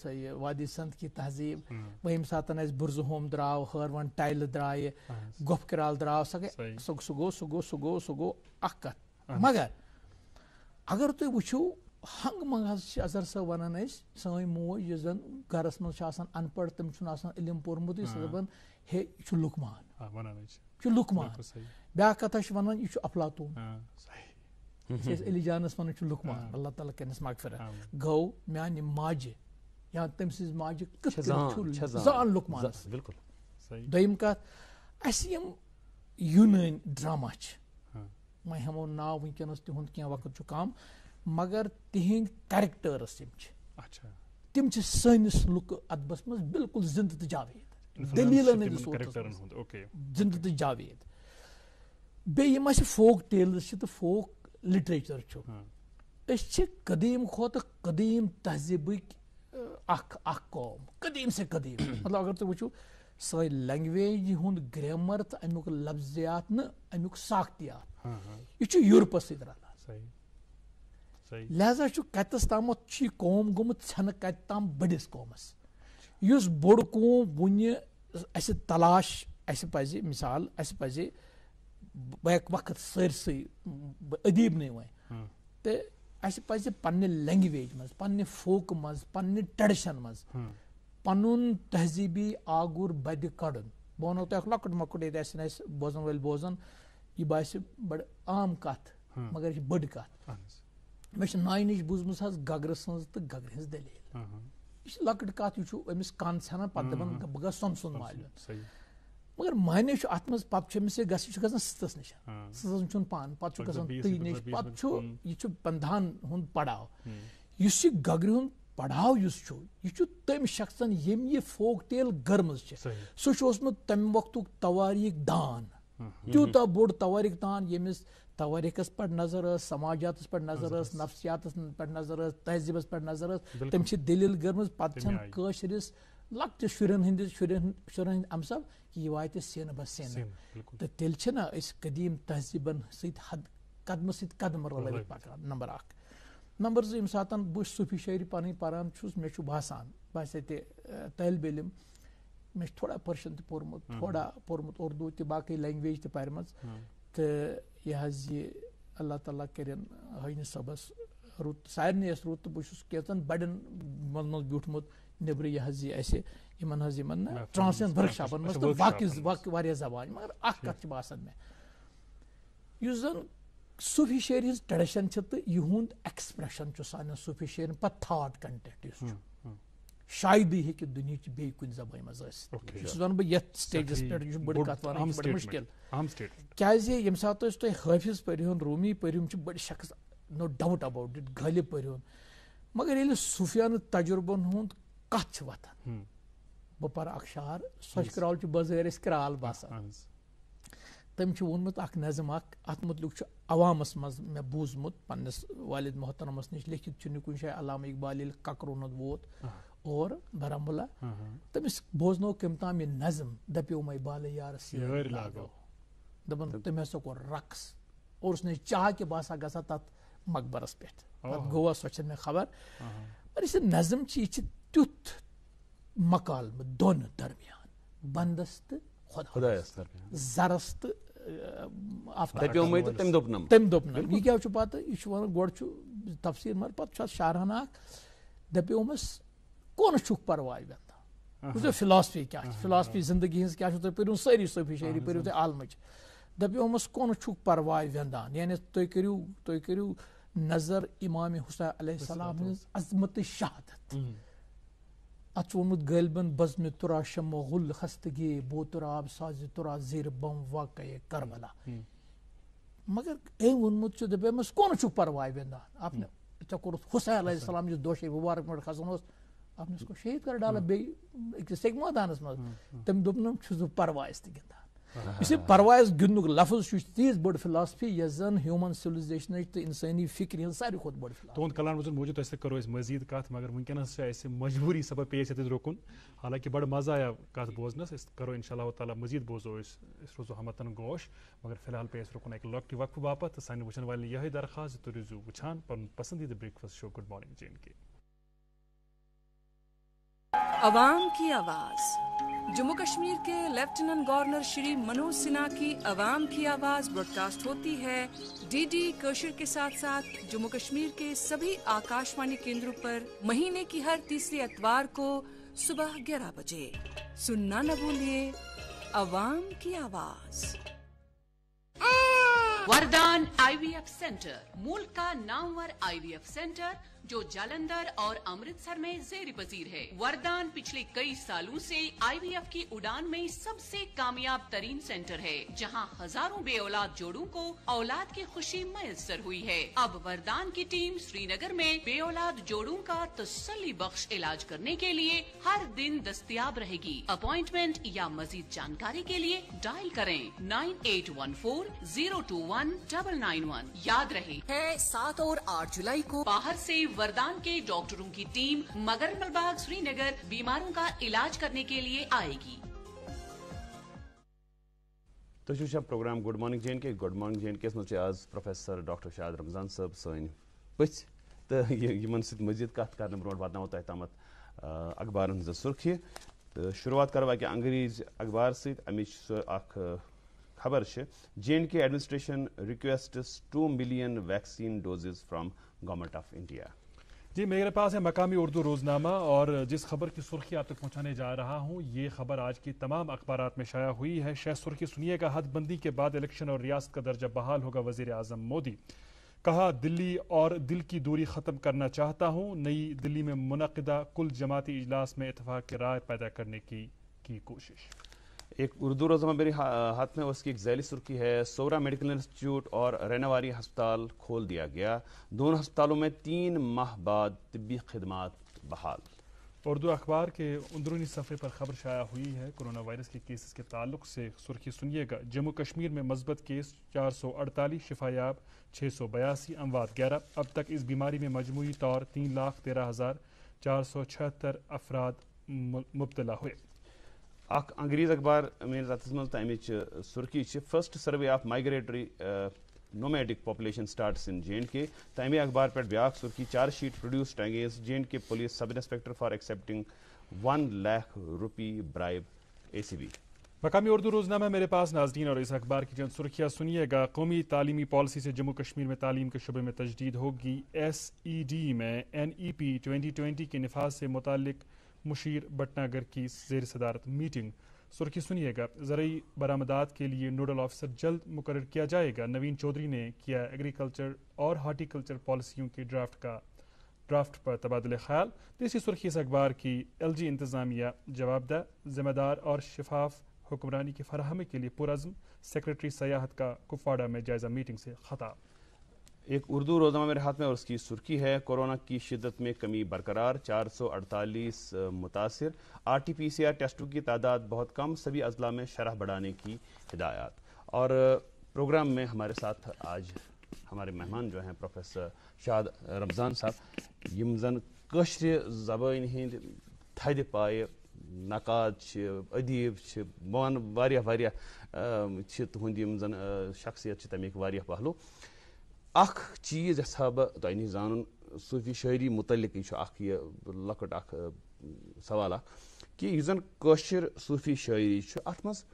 سا یہِ وادی سنٛد کی تہذیٖب وۄنۍ ییٚمہِ ساتَن اَسہِ بُرزٕ ہوم درٛاو ہٲروَن ٹایلہٕ درٛایہِ گۄپھ کِرال درٛاو سۄ گٔے سُہ گوٚو سُہ گوٚو سُہ گوٚو سُہ گوٚو اَکھ کَتھ مگر اگر تُہۍ وٕچھِو ہنٛگہٕ منٛگہٕ حظ چھِ اظہر صٲب وَنان أسۍ سٲنۍ موج یُس زَن گَرَس منٛز چھِ آسان اَن پَڑھ تٔمۍ چھُنہٕ آسان علم پوٚرمُتٕے سُہ دَپان ہے یہِ چھُ لُکمان یہِ چھُ لُکمان بیٛاکھ کَتھا چھِ وَنان یہِ چھُ اَفلاتوٗن چھِ أسۍ علی جانَس وَنان چھِ لُکمان اللہ تعالیٰ کٔرنَس مغفرت گوٚو میٛانہِ ماجہِ یا تٔمۍ سٕنٛز ماجہِ کِتھ کٔنۍ چھُ زان لُکمانَس بِلکُل دوٚیِم کَتھ اَسہِ یِم یوٗنٲنۍ ڈرٛاما چھِ وۄنۍ ہٮ۪مو ناو وٕنکٮ۪نَس تِہُنٛد کینٛہہ وقت چھُ کَم مگر تِہِنٛدۍ کیریکٹٲرٕس یِم چھِ اچھا تِم چھِ سٲنِس لُکہٕ اَدبَس منٛز بِلکُل زِندٕ تہٕ جاوید دٔلیٖلَن ہِنٛدِس زِندٕ تہٕ جاوید بیٚیہِ یِم اَسہِ فوک ٹیلٕز چھِ تہٕ فوک لِٹریچر چھُ أسۍ چھِ قدیٖم کھۄتہٕ قدیٖم تہذیٖبٕکۍ اکھ اکھ قوم قدیٖم سے قدیٖم مطلب اگر تُہۍ وٕچھِو سٲنۍ لینٛگویج ہُنٛد گرٛیمَر تہٕ اَمیُک لفظیات نہٕ اَمیُک ساختیات یہِ چھُ یوٗرپَس سۭتۍ رَلان لہذا چھُ کَتٮ۪س تامَتھ چھُ یہِ قوم گوٚمُت ژھٮ۪نہٕ کَتہِ تام بٔڑِس قومَس یُس بوٚڑ قوم وٕنہِ اَسہِ تلاش اَسہِ پَزِ مِثال اَسہِ پَزِ بیک وقت سٲرسٕے ادیٖب نٕے وۄنۍ تہٕ اَسہِ پَزِ پنٛنہِ لینٛگویج منٛز پنٛنہِ فوکہٕ منٛز پنٛنہِ ٹرٛیڈِشَن منٛز پَنُن تہذیٖبی آگُر بدِ کَڑُن بہٕ وَنو تۄہہِ اَکھ لۄکُٹ مۄکُٹ ییٚتہِ آسن اَسہِ بوزَن وٲلۍ بوزان یہِ باسہِ بَڑٕ عام کَتھ مگر یہِ چھِ بٔڑ کَتھ مےٚ چھِ نایہِ نِش بوٗزمٕژ حظ گَگرٕ سٕنٛز تہٕ گَگرِ ہٕنٛز دٔلیٖل یہِ چھِ لۄکٕٹ کَتھ یہِ چھُ أمِس کَن ژھٮ۪نان پَتہٕ دَپان بہٕ گژھٕ سۄنہٕ سُنٛد مالوُن मगर मायने अत मज पम्स गसान सतस नश हाँ। सतन पान पे ती नश पे बंधान हूं पड़ाव हम्म। हम्म, हम्म। इस गगर हूं पड़ाव यह तम शख्सन यम यह फोक टेल गर्मज सह तम वक्त तवारीख दान तूत बोड़ तवारीख दान यमिस तवारीखस पे नजर समाजात पे नजर नफसियात पे नजर तहजीबस पे नजर तम दलील गर्म पे لۄکٹِس شُرٮ۪ن ہٕنٛدِس شُرٮ۪ن شُرٮ۪ن ہٕنٛدۍ امسب کہِ یہِ واتہِ سینہٕ بہ سینہٕ تہٕ تیٚلہِ چھِنا أسۍ قدیٖم تہذیٖبن سۭتۍ حد قدمہٕ سۭتۍ قدم رلٲوِتھ پکان نمبر اکھ نمبر زٕ ییٚمہِ ساتہٕ بہٕ صوٗفی شٲعری پَنٕنۍ پَران چھُس مےٚ چھُ باسان بہٕ ہسا تہِ طٲلبہِ علم مےٚ چھُ تھوڑا پٔرشَن تہِ پوٚرمُت تھوڑا پوٚرمُت اُردو تہِ باقٕے لینٛگویج تہِ پَرِمَژ تہٕ یہِ حظ یہِ اللہ تعالیٰ کٔرِنۍ ہٲیِنہِ صٲبَس رُت سارنٕے اَسہِ رُت تہٕ بہٕ چھُس کینٛژَن بَڑٮ۪ن منٛز بیوٗٹھمُت नेबर यह इन इन ट्रांसलेशन वर्कशॉपन मज बाकी जबान मगर अख कत बसान मे जन सूफी शेर हिज ट्रेडिशन तो इहुद एक्सप्रेशन सान सूफी शेर पे थाट कंटेंट शायद ही हि बे कुछ जबान मज वन स्टेजस पे बड़ कत मुश्किल क्या ये सात तुम हाफिज पढ़न रूमी शख्स no doubt about it Ghalib पढ़न मगर ये सूफियान तजुर्बन कथ व हम्म। बह पक्षार सोचकरल बजर क्राल बसा तम वोमुत नजम अत मुतलिक अवामस मे मैं बूजमुत पन्नस वालद मोहतरमस नश लिखित कुलम इकबाल ककरून वोत हाँ। और बारामूला तमिस बोजन कम तम यह नजम दपो मे बाल यार दम कौर रक्स और उसने चाह कि बह सा गा तक मकबरस पे गोवा सो मे खबर मगर इस नजम यह تیُتھ مقالمہٕ دۄن درمیان بنٛدس تہٕ خۄدایس زرس تہٕ تٔمۍ دوٚپ نم یہِ کیٛاہ چھُ پَتہٕ یہِ چھُ وَنان گۄڈٕ چھُ تفصیٖل مگر پَتہٕ چھُ اَتھ شارہن اکھ دَپیومَس کوٚنہٕ چھُکھ پرواے وٮ۪ندان وٕچھو فِلاسفی کیٛاہ چھِ فِلاسفی زندگی ہِنٛز کیٛاہ چھُ تُہۍ پٔرِو سٲری صٲفی شٲعری پٔرِو تُہۍ عالمٕچ دَپیومَس کوٚنہٕ چھُکھ پرواے وٮ۪ندان یعنی تُہۍ کٔرِو تُہۍ کٔرِو نظر اِمام حُسین علیہ السلام ہٕنٛز عظمتہِ شہادت अथ वोमुत गलबन बज़म तुरा शमो गुल खस्तगी बो तुरा आब साज तुरा जीर बम वाक़ करबला मगर ए वोमुत दपस कौन परवाह विंदान अपने कोर हुसैन अलैहिस्सलाम जो दोशे मुबारक मट खसन अपने शहीद कर डाला बे अकिस मदानस मज तम दोपन परवाह गिंदान तो तो इस परवाज गिंदुक लफ्ज तीज बड़ फिलासफी यस जन ह्यूमन सिविलाइजेशन तो इंसानी फिक्र हज सारे खुद करो मजीद कत मगर मजबूरी सब पे ये रुकन हालांकि बड़ मजा आया कत बोजन करो इन ताला मजीद बोजो रोजो हमतन गोश मगर फिलहाल पे रुकन एक लॉकटि वक्फे बाप तो सान वन वाले यह दरखास्त तुम रुजू वान पसंदीदा breakfast show good morning J and K Jammu Kashmir के लेफ्टिनेंट गवर्नर श्री मनोज सिन्हा की आवाम की आवाज ब्रॉडकास्ट होती है डीडी कशर के साथ साथ जम्मू कश्मीर के सभी आकाशवाणी केंद्रों पर महीने की हर तीसरे एतवार को सुबह ग्यारह बजे सुनना न भूलिए आवाम की आवाज वरदान आईवीएफ सेंटर मुल्क का नामवर आईवीएफ सेंटर जो जालंधर और अमृतसर में जेर पजीर है वरदान पिछले कई सालों से आईवीएफ की उड़ान में सबसे कामयाब तरीन सेंटर है जहां हजारों बे औलाद जोड़ों को औलाद की खुशी मयसर हुई है अब वरदान की टीम श्रीनगर में बे औलाद जोड़ों का तसली बख्श इलाज करने के लिए हर दिन दस्तियाब रहेगी अपॉइंटमेंट या मजीद जानकारी के लिए डायल करें nine eight one four zero two one double nine one याद रहे है सात और आठ जुलाई को बाहर ऐसी वरदान के डॉक्टरों की टीम मगर मलबाग श्रीनगर बीमारों का इलाज करने के लिए आएगी तो शुशा programme good morning J and K good morning J and केस आज प्रोफेसर डॉक्टर शाद रमजान सब सन तो इन सत मजीद कत कर ब्रो वो तह तम अखबार सुर्खी तो शुरुआत करवा कि अंग्रेज अखबार समिच खबर J and K administration request two million vaccine doses from government of India जी मेरे पास है मकामी उर्दू रोज़नामा और जिस खबर की सुर्खी आप तक तो पहुंचाने जा रहा हूं ये खबर आज की तमाम अखबार में शाया हुई है शह सुर्खी सुनिएगा हदबंदी के बाद इलेक्शन और रियासत का दर्जा बहाल होगा वजीर आजम मोदी कहा दिल्ली और दिल की दूरी ख़त्म करना चाहता हूँ नई दिल्ली में मुनदा कुल जमाती इजलास में इतफाक़ राय पैदा करने की, की कोशिश एक उर्दू रोज़मा मेरे हा, हाथ में उसकी एक जैली सुर्खी है सोरा मेडिकल इंस्टीट्यूट और रैनावारी हस्पताल खोल दिया गया दोनों हस्पतालों में तीन माह बाद तबी खदमात बहाल उर्दू अखबार के अंदरूनी सफ़े पर खबर शाया हुई है कोरोना वायरस के केसेस के ताल्लुक से सुर्खी सुनिएगा जम्मू कश्मीर में मस्बत केस चार सौ अड़तालीस शिफायाब छः सौ बयासी अमवात ग्यारह अब तक इस बीमारी में मजमू तौर तीन लाख तेरह हज़ार चार सौ छहत्तर अफराद मुबतला हुए अंग्रेज अखबार मेन रत्स मज तमच सुर्खी first survey of migratory nomadic population start in J and K तमे अखबार पे ब्या सुर्खी chargesheet produced against J and K police sub inspector for accepting one lakh rupee bribe A C B मकामी उर्दू रोजनामा मेरे पास नाजदीन और इस अखबार की चंद सुर्खियाँ सुनिएगा कौमी तालीमी पॉलिसी से जम्मू कश्मीर में तालीम के शुबे में तजदीद होगी एस ई डी में N E P twenty twenty के नफाज से मुतल मुशीर भटनागर की जेर सदारत मीटिंग सुर्खी सुनिएगा ज़रूरी बरामदात के लिए नोडल ऑफिसर जल्द मुकर किया जाएगा नवीन चौधरी ने किया एग्रीकल्चर और हार्टिकल्चर पॉलिसियों के ड्राफ्ट का ड्राफ्ट पर तबादले ख्याल तीसरी सुर्खी इस अखबार की एल जी इंतज़ामिया जवाबदा जिम्मेदार और शफाफ हुक्मरानी की फरहमी के लिए पुरज़म सेक्रेटरी सयाहत का कुपवाड़ा में जायज़ा मीटिंग से खताब एक उर्दू रोजाना मेरे हाथ में और उसकी सुर्खी है कोरोना की शिदत में कमी बरकरार 448 मुतासर R T P C R टेस्टों की तादाद बहुत कम सभी अजला में शरह बढ़ाने की हिदायत और प्रोग्राम में हमारे साथ आज हमारे मेहमान जो हैं प्रोफेसर शाद रमज़ान साहब जन कशर जबान हिंद थद पाए नकाद अदीब मान वह वह यम जन शख्सियत तमिक पहलू اکھ چیز یژھا بہٕ تۄہہِ نِش زانُن صوٗفی شٲعری متعلق یہِ چھُ اکھ یہِ لۄکٕٹ اکھ سوال اکھ کہِ یُس زن کٲشِر صوٗفی شٲعری چھُ اتھ منٛز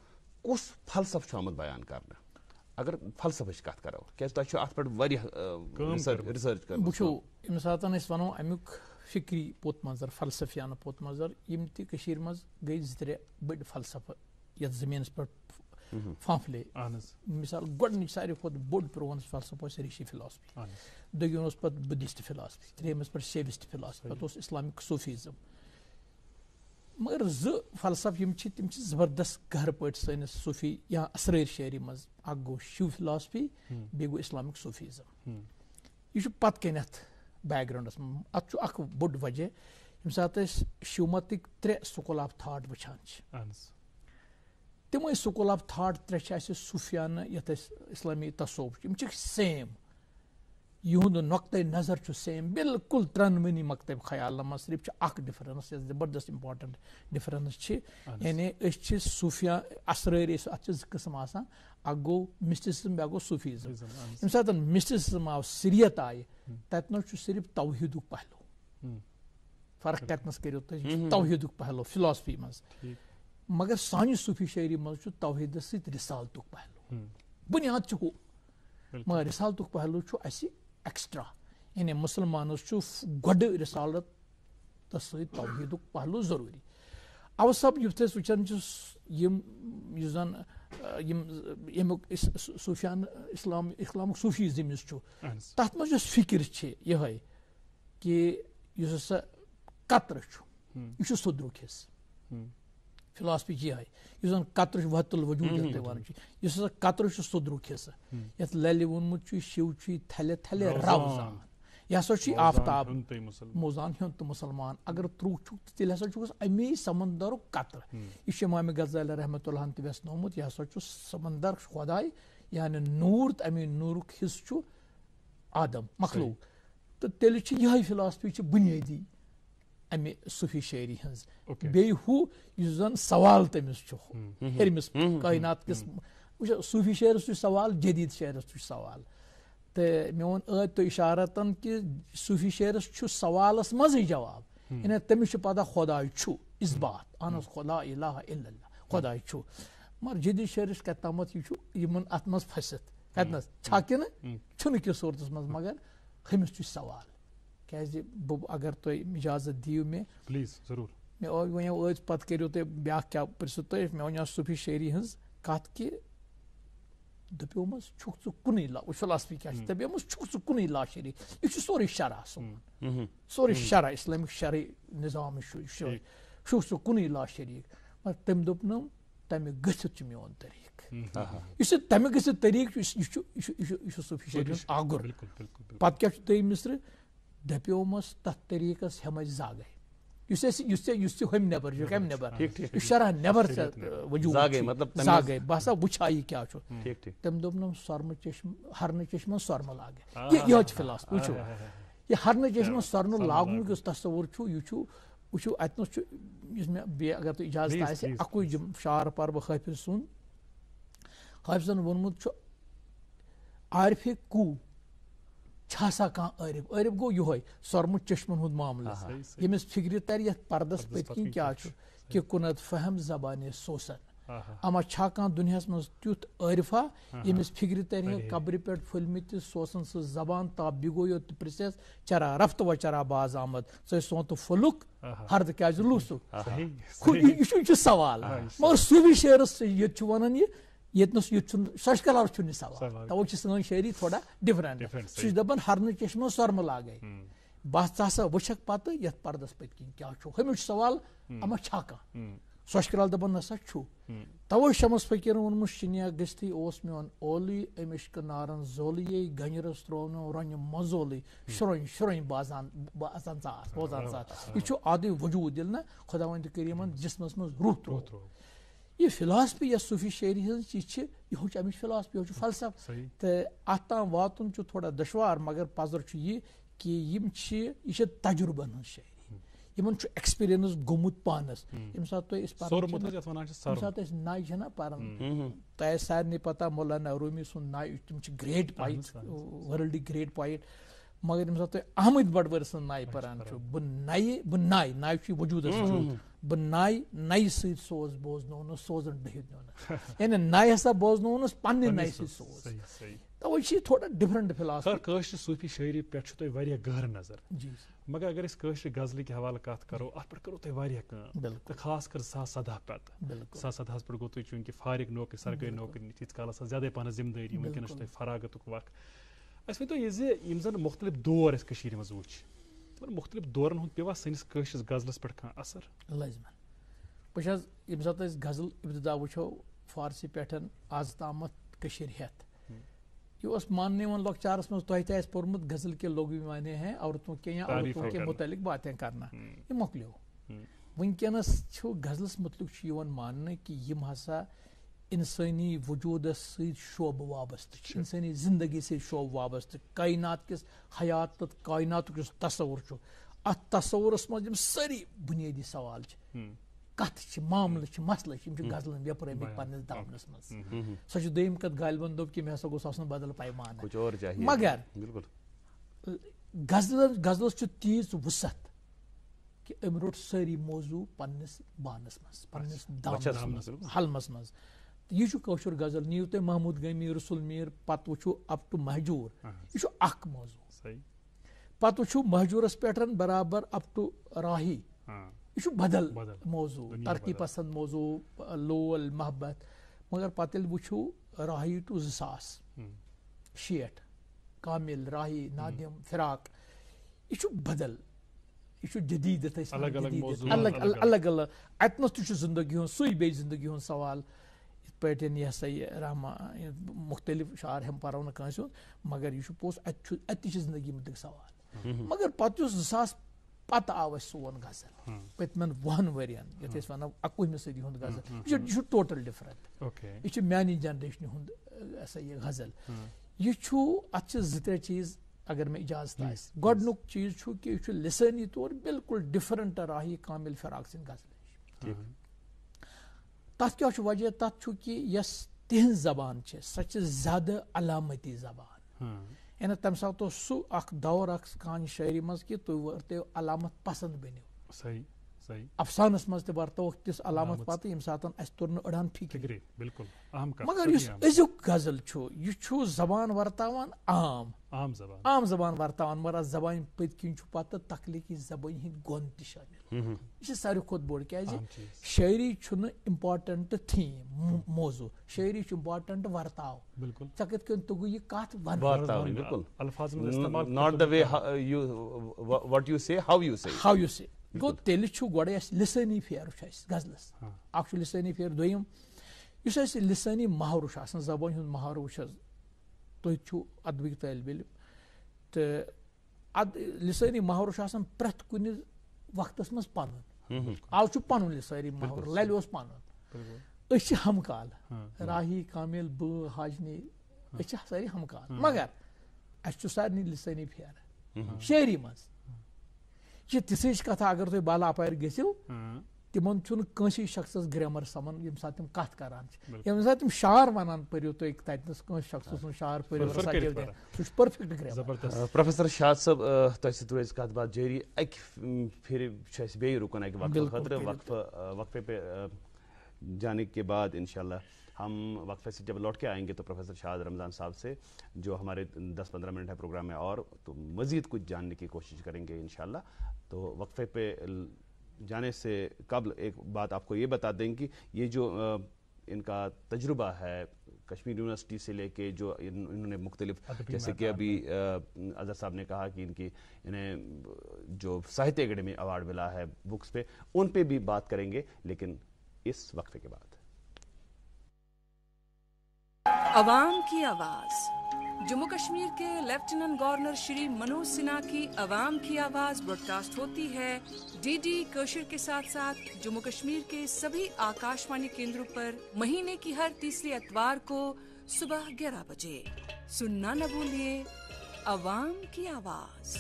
کُس فلسفہٕ چھُ آمُت بیان کرنہٕ اگر فلسفٕچ کتھ کرو کیٛازِ تۄہہِ چھُ اتھ پٮ۪ٹھ واریاہ رِسٲرٕچ کٔرمٕژ وٕچھو ییٚمہِ ساتہٕ أسۍ وَنو امیُک فِکری پوٚت منظر فلسفیانہٕ پوٚت منظر یِم تہِ کٔشیٖرِ منٛز گٔے زٕ ترٛےٚ بٔڑۍ فلسفہٕ یتھ زٔمیٖنس پٮ۪ٹھ فافلے مِثال گۄڈٕنِچ ساروی کھۄتہٕ بوٚڑ پرٛون فِلسفہٕ اوس ریٖشی فِلاسفی دوٚیِم اوس پَتہٕ بُدِسٹ فِلاسفی ترٛیٚیِم ٲس پَتہٕ شیوِسٹ فِلاسفی پَتہٕ اوس اِسلامِک صوٗفیٖزم مگر زٕ فلسفہٕ یِم چھِ تِم چھِ زبردست گہر پٲٹھۍ سٲنِس صوٗفی یا اَسرٲرۍ شٲعری منٛز اَکھ گوٚو شِو فِلاسفی بیٚیہِ گوٚو اِسلامِک صوٗفیٖزم یہِ چھُ پَتہٕ کَنٮ۪تھ بیک گرٛاوُنٛڈَس منٛز اَتھ چھُ اَکھ بوٚڑ وجہ ییٚمہِ ساتہٕ أسۍ شِومَتٕکۍ ترٛےٚ سکوٗل آف تھاٹ وٕچھان چھِ तिमें सकूल आफ थाट त्रे सुफियान ये इस्लामी तस्वुफ यम सेम यूद नुक्त नजर सेम बिल्कुल त्रनवनी मकतब ख्याल मज सिर्फ डिफरेंस जबरदस्त इम्पार्टेंट डिफरेंस यानी सूफिया असरार अत कस्म गो मिस्टिसम बे गो सूफीजम यम मिस्टिसम आव सरियत आय तत सिर्फ तवहीद पहलू फर्क कतनस करो तुम पहलू फिलासफी मज مگر سانہِ صوٗفی شٲعری منٛز چھُ توحیٖدَس سۭتۍ رِسالتُک پہلوٗ بُنیاد چھُ ہُہ مگر رِسالتُک پہلوٗ چھُ اَسہِ ایٚکٕسٹرا یعنی مُسلمانَس چھُ گۄڈٕ رِسالتَس سۭتۍ توحیٖدُک پہلوٗ ضروٗری اوسب یُتھ أسۍ وٕچھان چھِ یِم یُس زَن یِم ییٚمیُک صوٗفیان اِسلام اِسلامُک صوٗفیٖزم یُس چھُ تَتھ منٛز یۄس فِکِر چھِ یِہوٚے کہِ یُس ہسا قطرٕ چھُ یہِ چھُ سوٚدرُک حِصہٕ فِلاسفی جایہِ یُس زَن قطرٕ چھُ وَتُل وجوٗد یَتھ تُہۍ وَنان چھِ یُس ہسا قطرٕ چھُ سُہ درٛوگ حِصہٕ یَتھ لَلہِ ووٚنمُت چھُ شِو چھُ یہِ تھلہِ تھلہِ رَب زان یہِ ہسا چھُ آفتاب موزان ہیوٚنٛد تہٕ مُسلمان اگر ترٛوگ چھُکھ تہٕ تیٚلہِ ہسا چھُکھ اَمے سمنٛدرُک قطرٕ یہِ چھُ اِمامِ غزالہِ رحمتہ اللہن تہِ ویژھنومُت یہِ ہسا چھُ سمنٛدر خۄداے یعنی نوٗر تہٕ اَمے نوٗرُک حِصہٕ چھُ آدم مخلوٗق تہٕ تیٚلہِ چھِ یِہوٚے فِلاسفی چھِ بُنیٲدی ами суфи шаири хинз бейху юзан савал тэмис чох хермис кайнат кис уша суфи шаир су савал جدید шаир су савал те меон э то ишаратан ки суфи шаир чу савалас мази жаваб ине тэмис чу пада худай чу избат анас худа илаха иллалла худай чу мар جدید шаириш каттамат чу имун атмас фасет катнас чакина чуны ки сурдус маз магар хемис чу савал क्या बह अगर तुम इजाजत दिव मे प्लीज जरूर मे वे आज पत् करो तुम ब्या क्या पृो तुम मे वो सूफी शेरी हज कत कि क्या दोपोमस ला शेरी यह सो शरा सोन सोरे शरा इस्लामिक शरा निजाम कुन ला शरीक मगर तम दोपन तमें गि मोन तरीक इस तमें गि सूफी शेरी आगुर पत् क्या मिस्र دپیومس تتھ طریقس ہم زاگے یُس اَسہِ یُس ژےٚ یُس ژےٚ ہُمہِ نٮ۪بر چھُکھ اَمہِ نٮ۪بر یہِ شرح نٮ۪بر ژےٚ وجوٗد زاگے بہٕ ہسا وٕچھٕ ہا یہِ کیٛاہ چھُ تٔمۍ دوٚپنم سۄرمہٕ چٔشمہٕ ہرنہٕ چٔشمَس سۄرمہٕ لاگہِ یہِ یِہوٚے چھِ فِلاسفی وٕچھِو یہِ ہرنہٕ چٔشمَس سۄرمہٕ لاگنُک یُس تصوُر چھُ یہِ چھُ وٕچھِو اَتِنَس چھُ یُس مےٚ بیٚیہِ اگر تُہۍ اِجازت آسہِ اَکُے جِم شعر پَرٕ بہٕ حٲفِظ سُنٛد حٲفِظن ووٚنمُت چھُ عارفے کوٗ छा कह अरब अरब गो सरमु चश्मन हूं मामल यमिस फिक्र तर ये पर्दस पत्क क्या कि कुनत फहम जबान सोसन अमा छा कह दुनिया मज तुथा अरफा यमिस फिक्र तर कब्र पे फुलमत सोसन सह जबान ताप बिगोयो तो प्रसेस चरा रफ्त व चरा बाज आमद सो सो तो फुलुक हर्द क्या लूसुक यह सवाल मगर सू शेरस ये वन यस सह कलर सवाल तवक सन शहरी थोड़ा डिफरेंट सह दपान हरन चश मे सरम लागे बह हा वचक पत ये पर्दस पत क्या हमिश सवाल अमा छा कह सह कलर दपान ना तवो शमस फकीर वोनमु शनिया गि मोन ओली अमिश कनारन जोल ये गंजरस त्रोन रोन मजोल शुरन शुरन बाजान बाजान सा रोजान सा यह आदि वजूद ना खुदा वंद करीमन जिसमस मज रूह त्रो یہِ فِلاسفی یۄس صوٗفی شٲعری ہٕنٛز یہِ چھِ یِہوٚے چھُ اَمِچ فِلاسفی یِہوٚے چھُ فلسفہٕ تہٕ اَتھ تام واتُن چھُ تھوڑا دشوار مگر پَزر چھُ یہِ کہِ یِم چھِ یہِ چھِ تجرُبَن ہٕنٛز شٲعری یِمن چھُ ایٚکٕسپیٖرینٕس گوٚمُت پانَس ییٚمہِ ساتہٕ تُہۍ أسۍ ییٚمہِ ساتہٕ اس نَے جنا پَران تۄہہِ سار نی پَتہ مولانا رومی سن نَے تِم چھِ great poet world great poet مگر یم سات تُہۍ احمد بَٹوٲر سٕنٛز نَے پَران بن بہٕ بن بہٕ نَے نَے وجود وجوٗدَس بہٕ نَیہِ سۭتۍ سوز بوزنونَس سوزَن بِہِتھ نِونَس یعنی نَیہِ ہسا بوزنونَس پَنٕنہِ نَیہِ سۭتۍ سوز تَوَے چھِ یہِ تھوڑا ڈِفرَنٛٹ فِلاسفی کٲشرِ صوٗفی شٲعری پٮ۪ٹھ چھُو تۄہہِ واریاہ گہر نظر جی مگر اگر أسۍ کٲشرِ غزلٕکۍ حوالہٕ کَتھ کَرو اَتھ پٮ۪ٹھ کٔرو تۄہہِ واریاہ کٲم تہٕ خاص کر زٕ ساس سَداہ پٮ۪ٹھ زٕ ساس سَدہَس پٮ۪ٹھ گوٚو تُہۍ چوٗنٛکہِ فارِغ نوکری سرکٲری نوکری نِش تیٖتِس کالَس ٲس زیادَے پَہنَس ذِمہٕ دٲری وٕنکٮ۪نَس چھُ تۄہہِ فراغتُک وَق اَسہِ ؤنۍتو یہِ زِ یِم زَن مُختلِف دور اَسہِ کٔشیٖرِ منٛز وٕچھ تِمن مُختلِف دورَن ہُنٛد پیٚوا سٲنِس کٲشرِس غزلَس پٮ۪ٹھ کانٛہہ اَثر لٲزمَن وٕچھ حظ ییٚمہِ ساتہٕ أسۍ غزل اِبتدا وٕچھو فارسی پٮ۪ٹھ آز تامَتھ کٔشیٖرِ ہٮ۪تھ یہِ اوس ماننہٕ یِوان لۄکچارَس منٛز تۄہہِ تہِ آسہِ پوٚرمُت غزل کے لوگو مانے ہیں عورتوں کے یا عورتوں کے متعلق باتیں کرنا یہِ مۄکلیو وٕنکٮ۪نَس چھُ غزلَس مُتعلِق چھُ یِوان ماننہٕ کہِ یِم ہسا इंसानी वजूदस सोब वाबस्त इंसानी जिंदगी से शोब वाबस्त कायनात किस हयात तो कायनात किस तस्वुर अत तस्वुरस मज सारी बुनियादी सवाल हम्म। कथ मामल हम्म। मसल हम्म। गजलन यपर पन्नस दामनस मं सो दोम कत गालिबन दोप कि मे हा गोस बदल पैमान मगर गजल गजलस तीज वसत कि अम रोट सारी मौजू पन्नस बानस मं पन्नस अच्छा। अच्छा हलमस मं तो यह कौशर गजल नीव तुम महमूद गमी रसुल मीर पत् वो अप टू महजूर यह मौजू पत् वो महजूरस पे बराबर अप टू राही यह बदल, मौजू तरक्की पसंद मौजू लोल महबत मगर पे वो राही टू जास शेठ कामिल राही नादिम फिराक यह बदल यह जदीद अलग अलग अलग अलग अतनस तुम जिंदगी सुई बे जिंदगी सवाल पे यह सह यह रहमा मुख्तलिफ शार हम पर्व मगर यह पोस अत जिंदगी मुतिक सवाल मगर पे जस पत आव सोन गजल पतम वहन वरियन ये वन अकुहमें सदी हूँ गजल यह टोटल डिफरेंट यह मानी जनरेशन हूँ यह गजल यह अत जे चीज अगर मे इजाजत आ गोडनुक चीज कि यह लिसानी तौर बिल्कुल डिफरेंट राह कामिल फराक सद गजल तथ क्या वजह तथ कि यस जबान सह ज्यादा अलामती जबान यानी तम सात सह दौर कान शायरी मे कि अलामत पसंद बनी افسانس مز تہ ورتوک تِژھ علامت پتہ ییٚمہِ ساتہٕ اَسہِ توٚر نہٕ أڑہن فِکرِ بِلکُل مگر یُس أزیُک غزل چھُ یہِ چھُ زبان ورتاوان عام عام زبان عام زبان ورتاوان مگر اَتھ زبانہِ پٔتۍ کِنۍ چھُ پتہٕ تخلیٖقی زبٲنۍ ہِنٛدۍ گۄن تہِ شٲمِل یہِ چھِ ساروی کھۄتہٕ بوٚڑ کیٛازِ شٲعری چھُنہٕ اِمپاٹنٛٹ تھیٖم موضوع شٲعری چھُ اِمپاٹنٛٹ ورتاو بِلکُل ژےٚ کِتھ کٔنۍ تُگُے یہِ کَتھ وَنان بِلکُل not the way what you say how you say how یوٗ سے گوٚو تیٚلہِ چھُ گۄڈے اَسہِ لِسٲنی پھیرٕ چھُ اَسہِ غزلس اکھ چھُ لِسٲنی پھیر دوٚیِم یُس اَسہِ لِسٲنی محاورٕ چھُ آسان زبٲنۍ ہُنٛد محاورٕ وٕچھ حظ تُہۍ چھُو ادبٕکۍ طٲلبہِ علم تہٕ اد لِسٲنی محاورٕ چھُ آسان پرٛٮ۪تھ کُنہِ وقتس منٛز پنُن آز چھُ پنُن لِسٲنی محاورٕ لَلہِ اوس پنُن أسۍ چھِ ہم کالہٕ راہی کامِل بہٕ حاجنی أسۍ چھِ سٲری ہم کال مگر اَسہِ چھُ سارنٕے لِسٲنی پھیرٕ شٲعری منٛز तो ये तिच कथ अगर तुम बल अपार गो तिमन कंसी शख्स ग्रामर समन ये सात तुम कत करान ये सात तुम शार वनान पो तुम तो तथनस शख्स सुन हाँ। शार पो सह परफेक्ट ग्रामर प्रोफेसर शाद सब तह सो कत बात जारी अकि फिर रुकन अकि वक्त वक्त वक्फे पे जाने के बाद इनशाला हम वक्फ़े से जब लौट के आएंगे तो प्रोफेसर शाह रमज़ान साहब से जो हमारे दस पंद्रह मिनट है प्रोग्राम में और तो मज़ीद कुछ जानने की कोशिश करेंगे इन तो वक्फे पे जाने से कबल एक बात आपको ये बता दें कि ये जो इनका तजुर्बा है कश्मीर यूनिवर्सिटी से लेके जो इन्होंने मुख्तलिफ जैसे कि अभी अजहर साहब ने कहा कि इनकी इन्हें जो साहित्य अकेडमी अवार्ड मिला है बुक्स पे उन पे भी बात करेंगे लेकिन इस वक्फे के बाद आवाम की आवाज जम्मू कश्मीर के लेफ्टिनेंट गवर्नर श्री मनोज सिन्हा की आवाम की आवाज ब्रॉडकास्ट होती है डीडी कशर के साथ साथ जम्मू कश्मीर के सभी आकाशवाणी केंद्रों पर महीने की हर तीसरे एतवार को सुबह ग्यारह बजे सुनना न भूलिए आवाम की आवाज़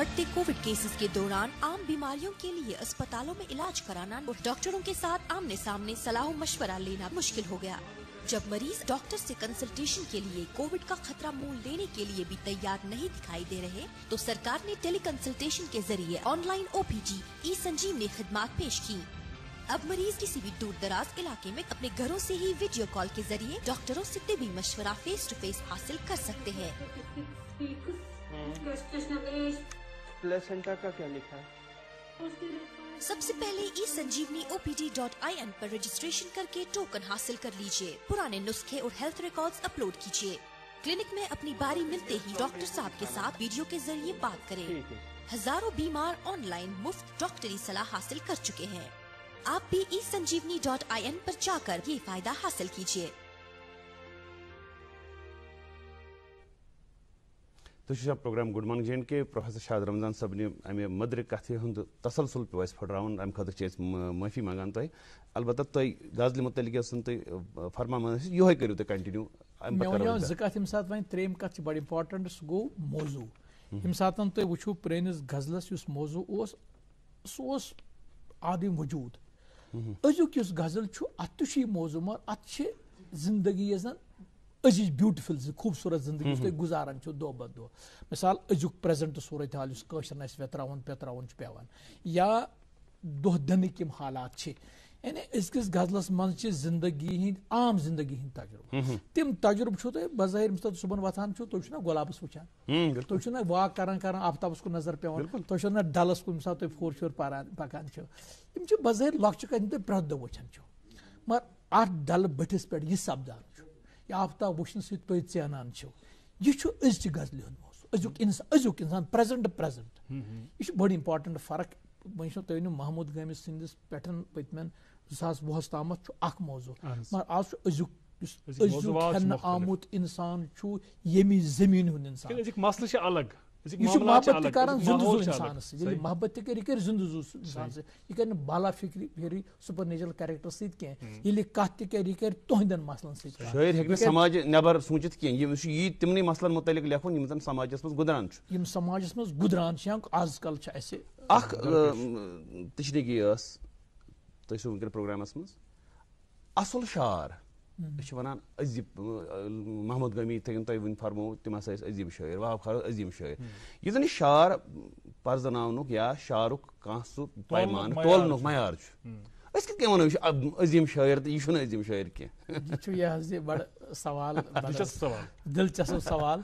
बढ़ते कोविड केसेस के दौरान आम बीमारियों के लिए अस्पतालों में इलाज कराना डॉक्टरों के साथ आमने सामने सलाह मशवरा लेना मुश्किल हो गया जब मरीज डॉक्टर से कंसल्टेशन के लिए कोविड का खतरा मोल लेने के लिए भी तैयार नहीं दिखाई दे रहे तो सरकार ने टेली कंसल्टेशन के जरिए ऑनलाइन जी ई संजीव ने खदमात पेश की अब मरीज किसी भी दूर दराज इलाके में अपने घरों से ही वीडियो कॉल के जरिए डॉक्टरों से तबी मशवरा फेस टू फेस हासिल कर सकते हैं हम्म। प्लेसेंटा का क्या लिखा है सबसे पहले E Sanjeevani O P D dot I N आरोप रजिस्ट्रेशन करके टोकन हासिल कर लीजिए पुराने नुस्खे और हेल्थ रिकॉर्ड्स अपलोड कीजिए क्लिनिक में अपनी बारी मिलते ही डॉक्टर साहब के साथ वीडियो के जरिए बात करें हजारों बीमार ऑनलाइन मुफ्त डॉक्टरी सलाह हासिल कर चुके हैं आप भी ई संजीवनी डॉट आई एन आरोप जाकर ये फायदा हासिल कीजिए तुम programme good morning J and K professor Shad Ramzan सबनि अमे मदर कथ हूँ तसलसल पे फटरान अमि खुद माफी मंगान तुम अलबत् तुम गजल मुतलिक तुम फरमा यो करू तुम कंटिन्यू त्रेम कत बड़ इम्पार्टेंट सह मौजू ये तुम वो प्रेनिस गजलस मौजू उस वजूद अजुक गजल अत मौजू मगर अत जिंदगी अजिच ब्यूटिफुल खूबसूरत जिंदगी तुम गुजारान दो दो मिसाल अजुक प्रेजेंट सूरत हाल कशर वेतरावन पेतरावन पेवान या दोह दनिक हालात यानी अजकिस गजलस मन जिंदगी हंद आम जिंदगी हंद तजुर्ब तम तजुर्ब तुम बजहिर यम सुबह वथान तुम गुलाबस वुचान तुम वाक कर आफ्ताबस कुन नजर पे तुम ना डलस कुन सात तुम फोर शोर पकान यम बजहिर लक्च तुम प्रत दो वुचान मगर अल डल पे यह सपदान یا آفتاب وٕچھنہٕ سۭتۍ تُہۍ ژینان چھِو یہِ چھُ أزچہِ غزلہِ ہُنٛد موضوع أزیُک اِنسان أزیُک انسان پرٛٮ۪زَنٹ پرٛٮ۪زَنٹ یہِ چھُ بٔڑ اِمپاٹَنٛٹ فرق وۄنۍ چھُ تُہۍ ؤنِو محموٗد گٲمِس سٕنٛدِس پٮ۪ٹھ پٔتۍمٮ۪ن زٕ ساس وُہَس تامَتھ چھُ اَکھ موضوع مگر آز چھُ أزیُک یُس أزیُک ہٮ۪نہٕ آمُت اِنسان چھُ ییٚمہِ زٔمیٖن ہُنٛد اِنسان مسلہٕ الگ यह महब्बत कर जिंदु जू इंसानस ये महब्बत ते कर जिंदु जू इंसान यह कर बाला फिक्री फिक्री सुपर नेचुरल कैरेक्टर सत कें ये कत ते कर यह कर तुहंदन मसलन सत शायर हेक समाज नबर सोचित कें ये तिमन मसलन मुतलिक लेखन यम जन समाजस मज गुदरान यम समाजस मज गुदरान आजकल अख तशरीकी तुम प्रोग्रामस मज असल शार أسۍ چھِ وَنان أزیٖب محمد گمی یِم تۄہہِ وٕنۍ فرمو تِم ہَسا ٲسۍ عظیٖم شٲعر واب خارو عظیٖم شٲعر یہِ زَن یہِ شعر پَرزٕناونُک یا شعرُک کانٛہہ سُہ پیمان تولنُک معیار چھُ أسۍ کِتھ کٔنۍ وَنو یہِ چھُ عظیٖم شٲعر تہٕ یہِ چھُنہٕ عظیٖم شٲعر کینٛہہ یہِ چھُ یہِ حظ یہِ بَڑٕ سوال دِلچسپ سوال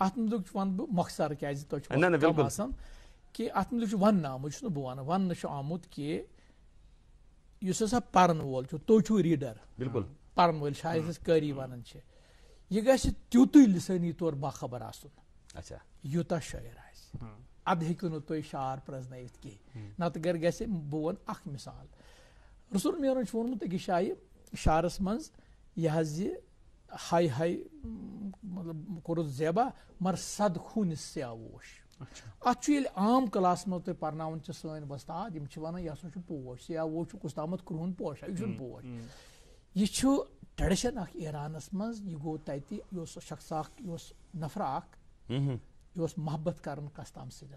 اَتھ مُتعلِق وَنہٕ بہٕ مۄخصر کیٛازِ تۄہہِ چھُ آسان کہِ اَتھ مُتعلِق چھُ وَننہٕ آمُت چھُنہٕ بہٕ وَنان وَننہٕ چھُ آمُت کہِ یُس ہسا پَرن وول چھُ تُہۍ چھُو ریٖڈر بِلکُل پرن ول شاید اس کری ونن چھ یہ گس تیوت لسانی طور با خبر آسن اچھا یوتا شاعر آس اد ہیکو نو تہ شعر پرزنائت کی نت گر گس بون اخ مثال رسول میرن چھ ونمت کی شای شعرس منٛز یہِ حظ یہِ ہاے ہاے مطلب کور زیبا مر صد خون سے اتھ چھُ ییٚلہِ عام کلاس منٛز تُہۍ پرناوان چھِ سٲنۍ وۄستاد یِم چھِ وَنان یہِ ہسا چھُ پوش سیاووش چھُ کُس تامَتھ کرٛہُن پوشا یہِ پوش यह ट्रेडिशन अख ईरान यह गो तत यह सो शख्स यह नफर यह महबत कर कस तम सद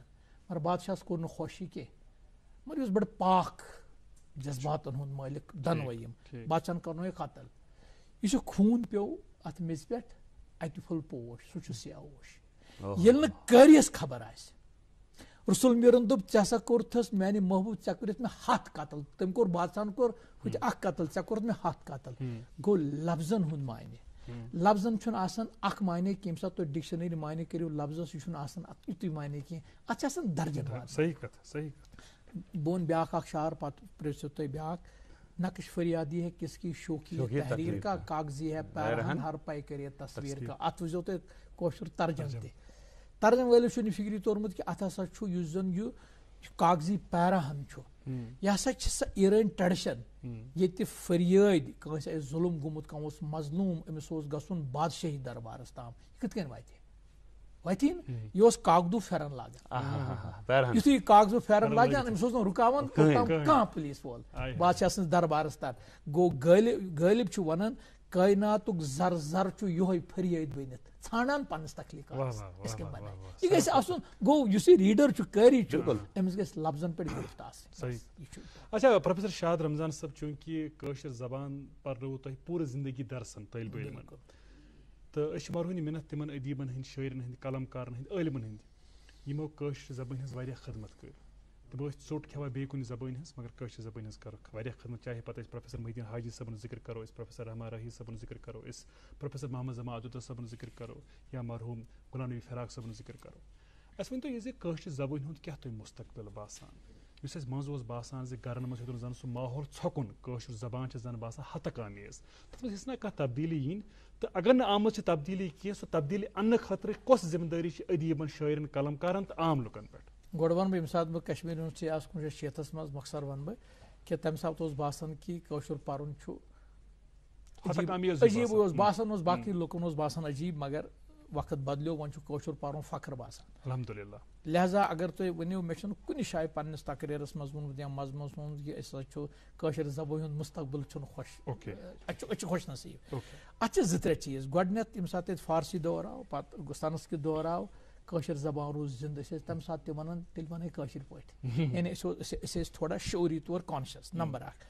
मगर बादशाह कोर नोश यह कह मगर यह बड़ पाक जज्बात मालिक दनवे बादशाह कर कतल यह खून पे अत मेज पे अत फुल पोश सह सवोश ये करियस खबर आ रसूल मीरन दोप ऐ सा कोर महबूब ऐ कोर मे हथ कतल तम कोर बादशाहन कोर हु अख हम्म। कतल ऐ कोर मे हथ कतल हम्म। गो लफ्जन हुन माने हम्म। लफ्जन चुन आसन अख माने केम सा डिक्शनरी माने करियो लफ्जस यु छुन आसन तो इतु माने की अच्छा आसन हाँ, बोन ब्या शार पत पो तो ब्या नक्श फरियादी है किसकी शोकी तहरीर का कागजी है पैरहन हर पाई करिए तस्वीर का अत वो तो कोशर तर्जन ते तर्जम वलिस फिक्री तोरमुत कि अत हसा यु जन यह कागजी पैराहन यह हसा सह इरान ट्रेडिशन ये फरियाद कह जुलम गुमुत मजलूम अमिस गसन बादशाही दरबारस तम कित वात वति यह कागदू फेरन लागान यु कागदू फेरन लागान अमिस कह पुलिस वो बादशाह सज दरबारस तक गो गलिब गलिब वन कायनात जर जर यह फरियाद बनित ژھانٛڈان پَنٕنِس تکلیٖفس أسۍ کیٛاہ بَنٲے یہِ گژھِ آسُن گوٚو یُس یہِ ریٖڈر چھُ قٲری چھُ تٔمِس گژھِ لفظن پٮ۪ٹھ گرفت آسٕنۍ اچھا پرٛوفیسر شاد رمضان صٲب چوٗنٛکہِ کٲشِر زبان پرنٲوٕ تۄہہِ پوٗرٕ زندگی درسن طٲلبہٕ علمن تہٕ أسۍ چھِ مرہوٗنہِ محنت تِمن ادیٖبن ہٕنٛدۍ شٲعرن ہٕنٛدۍ قلم کارن ہٕنٛدۍ عٲلمن ہٕنٛدۍ یِمو کٲشِر زبٲنۍ ہٕنٛز واریاہ خدمت کٔر تِم ٲسۍ ژوٚٹ کھٮ۪وان بیٚیہِ کُنہِ زبٲنۍ ہٕنٛز مگر کٲشِر زبٲنۍ ہٕنٛز کٔرٕکھ واریاہ خدمت چاہے پَتہٕ أسۍ پرٛوفیسر محی الدیٖن حاجی صٲبُن ذِکِر کَرو أسۍ پرٛوفیسر رحمان راہی صٲبُن ذِکِر کَرو أسۍ پرٛوفیسر محمد زمان عادوٗدا صٲبُن ذِکِر کَرو یا مرحوٗم غلام نبی فراق صٲبُن ذِکِر کَرو اَسہِ ؤنۍتو یہِ زِ کٲشِر زبٲنۍ ہُنٛد کیٛاہ تۄہہِ مُستقبِل باسان یُس اَسہِ منٛزٕ اوس باسان زِ گَرَن منٛز ہیوٚتُن زَن سُہ ماحول ژھۄکُن کٲشُر زبان چھِ زَن باسان ہَتک آمیز تَتھ منٛز ہیٚژ نہ کانٛہہ تبدیٖلی یِنۍ تہٕ اگر نہٕ آمٕژ چھِ تبدیٖلی کینٛہہ سُہ تبدیٖلی اَننہٕ خٲطرٕ کۄس ذِمہٕ دٲری چھِ ادیٖبَن شٲعرَن قلمکارَن تہٕ عام لُکَن پٮ۪ٹھ गोड़ वन बह सात बह कश्मीर सियास कुन शेतस मज मकसर वन बह कि तम सात बासान कि कशुर पर्न अजीब बासान बाकी लुकन बासान अजीब मगर वक्त बदलो वन कशुर पर्न फख्र बासान लिहाजा अगर तुम वनो मे कुन शाय पन्नस तकरीर मज वोनमुत या मजमस मुस्तबिल खोश खोश नसीब अत जे चीज गोडनेत यम सात फारसी दौर आव पुस्तानस के दौर आव कशर जबान रोज जिंद तम सात तेल वन कशर पे थोड़ा शौरी तौर कॉन्शियस नंबर अख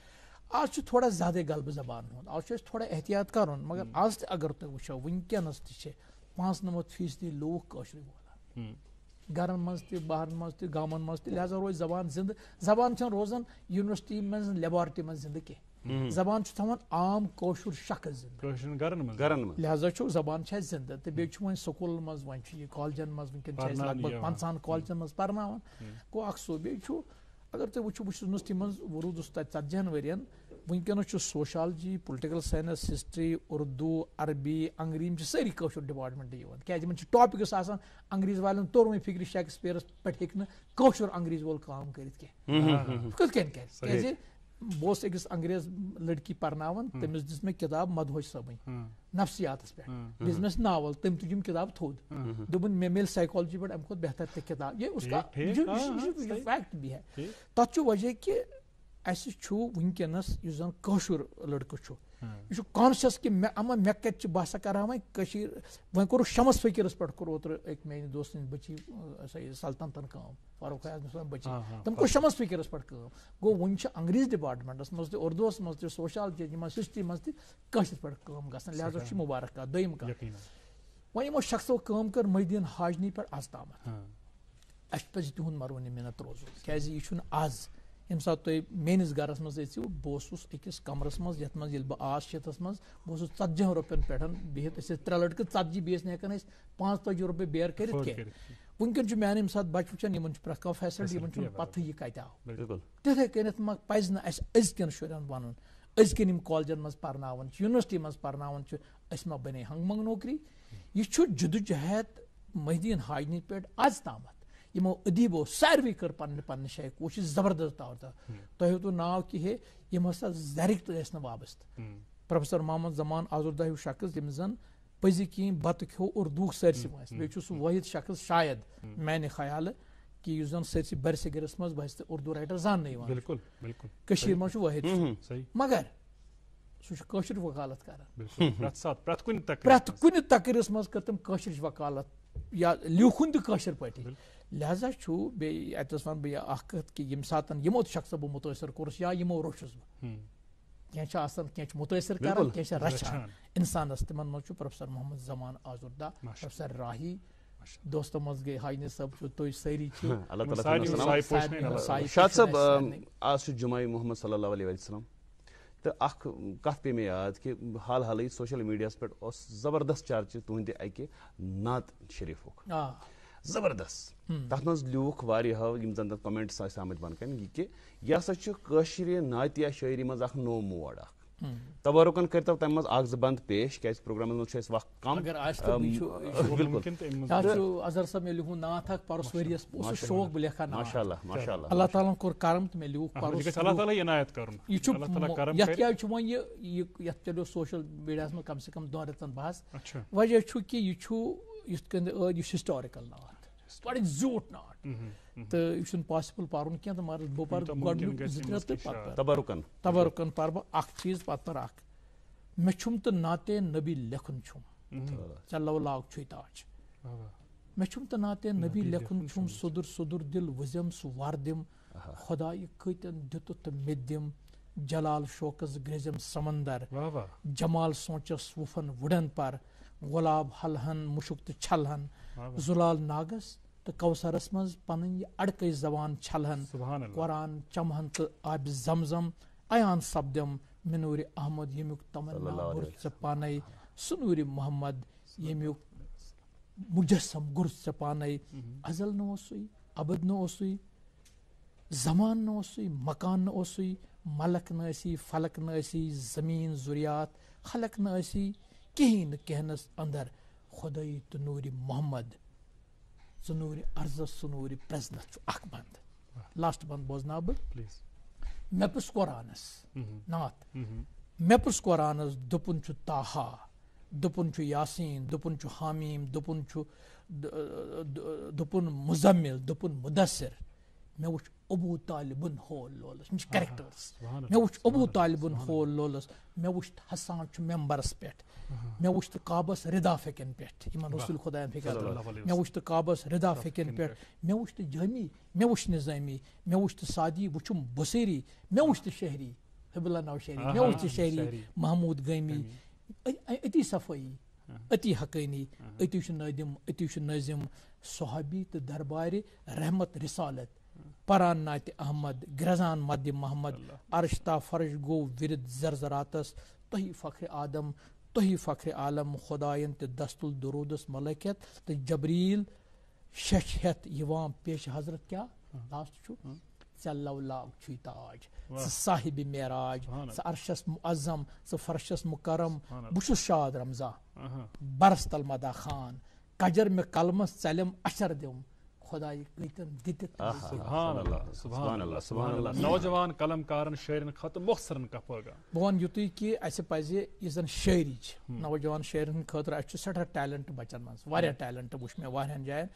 आज थोड़ा ज्यादा गलब जबान हूँ आज थोड़ा एहतियात कर मगर आज ते अगर तुम वो वनकस ते पाँच फीसदी लूख कशर बोलान गरन मज त बहरन लिहाजा रोज जबान जिंद जबान रोजान यूनिवर्सिटी मज लेबारटी मज जिंद कह जबान थवान आम कशुर शख्स जिंद लिहाजा जबान जिंद तो बे सकूल मज वे कॉलेजन मज वन लगभग पंचान कॉलेजन मज पर्व गो सूबे अगर तुम वो बहुत वुस तम वरूदस तजहन वरियन वनकस sociology political science history Urdu अरबी अंग्रेजी सारी कशुर डिपार्टमेंट क्या टॉपिक्स अंग्रेज वाले तोरम फिक्र शेक्सपियरस पे हे कशुर अंग्रेज वोल काम कर बह अकिस अंग्रेज लड़की पर्नान तमिस दिस मे किताब मदहोश सबन नफसियात पे बिजनेस नावल तम तुम किताब थोद दोपन मे मिल साइकोलॉजी पे अमि बेहतर ते किताब ये उसका फैक्ट भी है तथ वजह कि अस वनकस जन कशुर लड़कु यह कॉन्शियस कि मे अमा मे कत बह सा करा वह कशीर वह कोर शमस फकीरस पे कोर ओतर एक मेन दोस्त बची सल्तनतन कम फारूक आजम सन बची तम को शमस फकीरस पे कम गो वन अंग्रेज डिपार्टमेंटस मज उर्दूस मज सोशालजी मज हिस्ट्री मज कशिर पे ग लिहाजा मुबारक कत दोम कत वो यमो शख्सो कर मदीन हाजनी पे आज तम अस पे तिहद मरूनी मिनत रोज क्या आज यम सा तुम मेनिस गरस मज अचो बहुस कमरस मज ये मज बह आस शतस मज बहुस ژतजहन रोपन पे बिहत त्रे लटकि ژतजि बेस हेकान पाँच तजि बेर कर वनकन मे यम सा बच वन इन पे कह फैसलिटी पत् यह कत आव कन पज ना अजकन वन अजकन कॉलेजन मज पान यूनिवर्सिटी मज पान मा बने हंगमंग नौकरी यह जुदोजहद महदीन हाजन पे आज तम یمو ادیبو ساروی کر پن پن شے کوشش زبردست طور تہ تو ناو کہ ہے یم ہسا ڈائریکٹ اس نہ وابست پروفیسر محمد زمان آزردہ ہیو شخص یم زن پزی کی بت کھو اردو سرسی مس بے چھ سو واحد شخص شاید میانہ خیال کہ یُس زن سرسی برسگرس مز بہس اردو رائٹر زاننے یوان بالکل بالکل کشیر مز واحد مگر سہ کٲشِر وکالت کران پرٛٮ۪تھ کُنہِ تقریٖرَس منٛز کٔر تِم کٲشرٕچ وکالت یا لیوٗکھُن تہِ کٲشِر پٲٹھی लिहाजा अत वन बह कि यम सात यमो शख्स बहु मुतर कोर्स या यमो रोस बह कह कह मुतर कर कह इंसानस तिमन मज मोहम्मद जमान आजुर्दा राही शाद आज जुमाई मोहम्मद सल्लल्लाहु अलैहि तो कथ पे मे याद कि हाल हाल सोशल मीडिया पे जबरदस्त चर्चा तुहंदि अकि नात शरीफ زبردست تَتھ منٛز لیوٗکھ واریاہو یِم زَن تَتھ کَمٮ۪نٛٹٕس ٲسۍ آمٕتۍ بۄن کَنہِ یہِ کہِ یہِ ہسا چھُ کٲشرِ نعتیا شٲعری منٛز اَکھ نوٚو موڈ اکھ تبارُکَن کٔرۍتو تَمہِ منٛز اکھ زٕ بنٛد پیش کیٛازِ پروگرامَس منٛز چھُ اَسہِ وقت کم اظہر صٲب مےٚ لیوٗکھ ناتھ اکھ پَرُس ؤریَس اوسُس شوق بہٕ لیکھا ماشاء اللہ ماشاء اللہ اللہ تعالیٰ ہن کوٚر کرم تہٕ مےٚ لیوٗکھ پَرُس اللہ تعالیٰ عنایت کَرُن یہِ چھُ یَتھ کیٛازِ چھُ وۄنۍ یہِ یَتھ چلیو سوشَل میٖڈیاہَس منٛز کم سے کم دۄن رٮ۪تَن بحث وجہ چھُ کہِ یہِ چھُ یِتھ کٔنۍ یہِ چھُ ہِسٹورِکَل ناو थोड़ी زیوٗٹھ ناٹ تہٕ یہِ چھُنہٕ پاسِبٕل پَرُن کینٛہہ تہٕ مگر بہٕ پَرٕ گۄڈٕنیُک زٕ ترٛےٚ تہٕ پَتہٕ تبرُکن تبرُکن پَرٕ بہٕ اَکھ چیٖز پَتہٕ پَرٕ اَکھ مےٚ چھُم تہٕ ناتے نبی لیکھُن چھُم ژےٚ لو لاگ چھُے تاج مےٚ چھُم تہٕ ناتے نبی لیکھُن چھُم سوٚدُر سوٚدُر دِل وُزِم سُہ وردِم خۄدایہِ کۭتٮ۪ن دِتُتھ تہٕ مےٚ دِم جلال شوقس گرٛزِم سمندر جمال سونچس وُپھن وُڈن پر غۄلاب حلہن مُشُک تہٕ چھلہن زُلال ناگس तो कौसरस मज पन अड़क जबान छलन कुरान चमहन तो आब जमजम अयान सपदम मिनूर अहमद यमुक तमन्ना गुर ऐ पान सुनूर मोहम्मद यमुक मुजस्म गुर ऐ पान अजल नसु अबद नसु जमान नसु मकान नसु मलक नसी फलक नसी जमीन जुरियात खलक नसी कहीं कहनस अंदर खुदाई तो नूर मोहम्मद ژٕ عرضس ژٕ پرٛزنَس چھُ اکھ بند لاسٹ بند بوزناو بہٕ مےٚ پِرٛژھ قۄرانس ناتھ مےٚ پِرٛژھ قۄرانس دوٚپُن چھُ تاہا دوٚپُن چھُ یاسیٖن دوٚپُن چھُ حامیٖم دوٚپُن چھُ دوٚپُن مُزمِل دوٚپُن مُدثر مےٚ وٕچھ ابوٗ طالِبُن ہول لولُس یِم چھِ کَریکٹٲرٕس مےٚ وٕچھ ابوٗ طالِبُن ہول لولُس مےٚ وٕچھ حسان چھُ مٮ۪مبَرَس پٮ۪ٹھ مےٚ وٕچھ تہٕ کابَس رِدا فٮ۪کٮ۪ن پٮ۪ٹھ یِمَن رسوٗل خۄدایَن فِکر مےٚ وٕچھ تہٕ کابَس رِدا فٮ۪کٮ۪ن پٮ۪ٹھ مےٚ وٕچھ تہٕ جٲمی مےٚ وٕچھ نِظٲمی مےٚ وٕچھ تہٕ سادی وٕچھُم بصیری مےٚ وٕچھ تہٕ شہری حبلہ ناو شہری مےٚ وٕچھ تہٕ شہری محموٗد گٲمی أتی صفٲیی أتی حقٲنی أتی چھُ نٲدِم أتی چھُ نٲظِم صحابی تہٕ دربارِ رحمت رِسالت پران ناتہِ احمد گرٛزان مدِ محمد ارشتا فرش گوٚو وِرد زرزراتس تُہی فخرِ عادم تُہی فخرِ عالم خۄداین تہِ دستُل دروٗدس ملٲکِیت تہٕ جبریٖل شیٚچھ ہیٚتھ یِوان پیش حضرت کیٛاہ لاسٹ چھُ ژےٚ لو لاگ چھُے تاج ژٕ صاحبِ معراج ژٕ عرشس مُعظم ژٕ فرشس مُکرم بہٕ چھُس شاد رمضان برس تل مدا خان کجر مےٚ قلمس ژلِم اچھر دِم खुदाई नौजवान कलमकार शायरन युत कि अस पे इस जन शायरी हम्म। नौजवान शायरन खतर अच्छा सठा टैलेंट बचन मह हम्म। टैलेंट वह मे वाहन जायन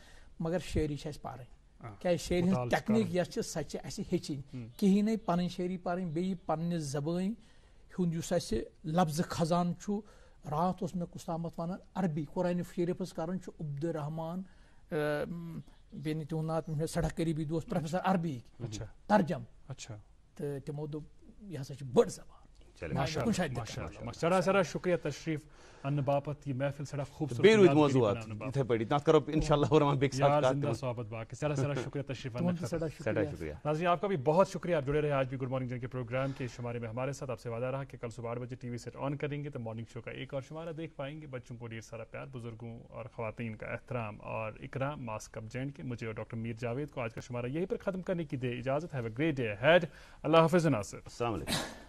मगर शायरी पारे हाँ। क्या शायरी हज यह सह हेचिन कहें पन शायरी पारे बे पन्ने जबान हूँ लफ्ज खजान रात उस मे कुछ वन अरबी कुरान शरीफ कर अब्दुलरहमान बेन तिहु ना तम सड़ा करीबी दोस्त प्रोफेसर अरबी अच्छा तर्जम अच्छा तो तमो दोप शुक्रिया तशरीफ शुक्रिया आपका भी बहुत शुक्रिया आप जुड़े रहे आज भी गुड मॉर्निंग के प्रोग्राम के शुमारे में हमारे साथ आपसे वादा रहा कि कल सुबह आठ बजे टीवी सेट ऑन करेंगे तो मॉर्निंग शो का एक और शुमारा देख पाएंगे बच्चों को ढेर सारा प्यार बुजुर्गों और खातन का एहतराम और इकराम मास्क अब जैन के मुझे और डॉक्टर मीर जावेद को आज का शुमारा यहीं पर ख़त्म करने की दे इजाज़त है ग्रेट डे हैड अल्लाह हाफिज़ नासिर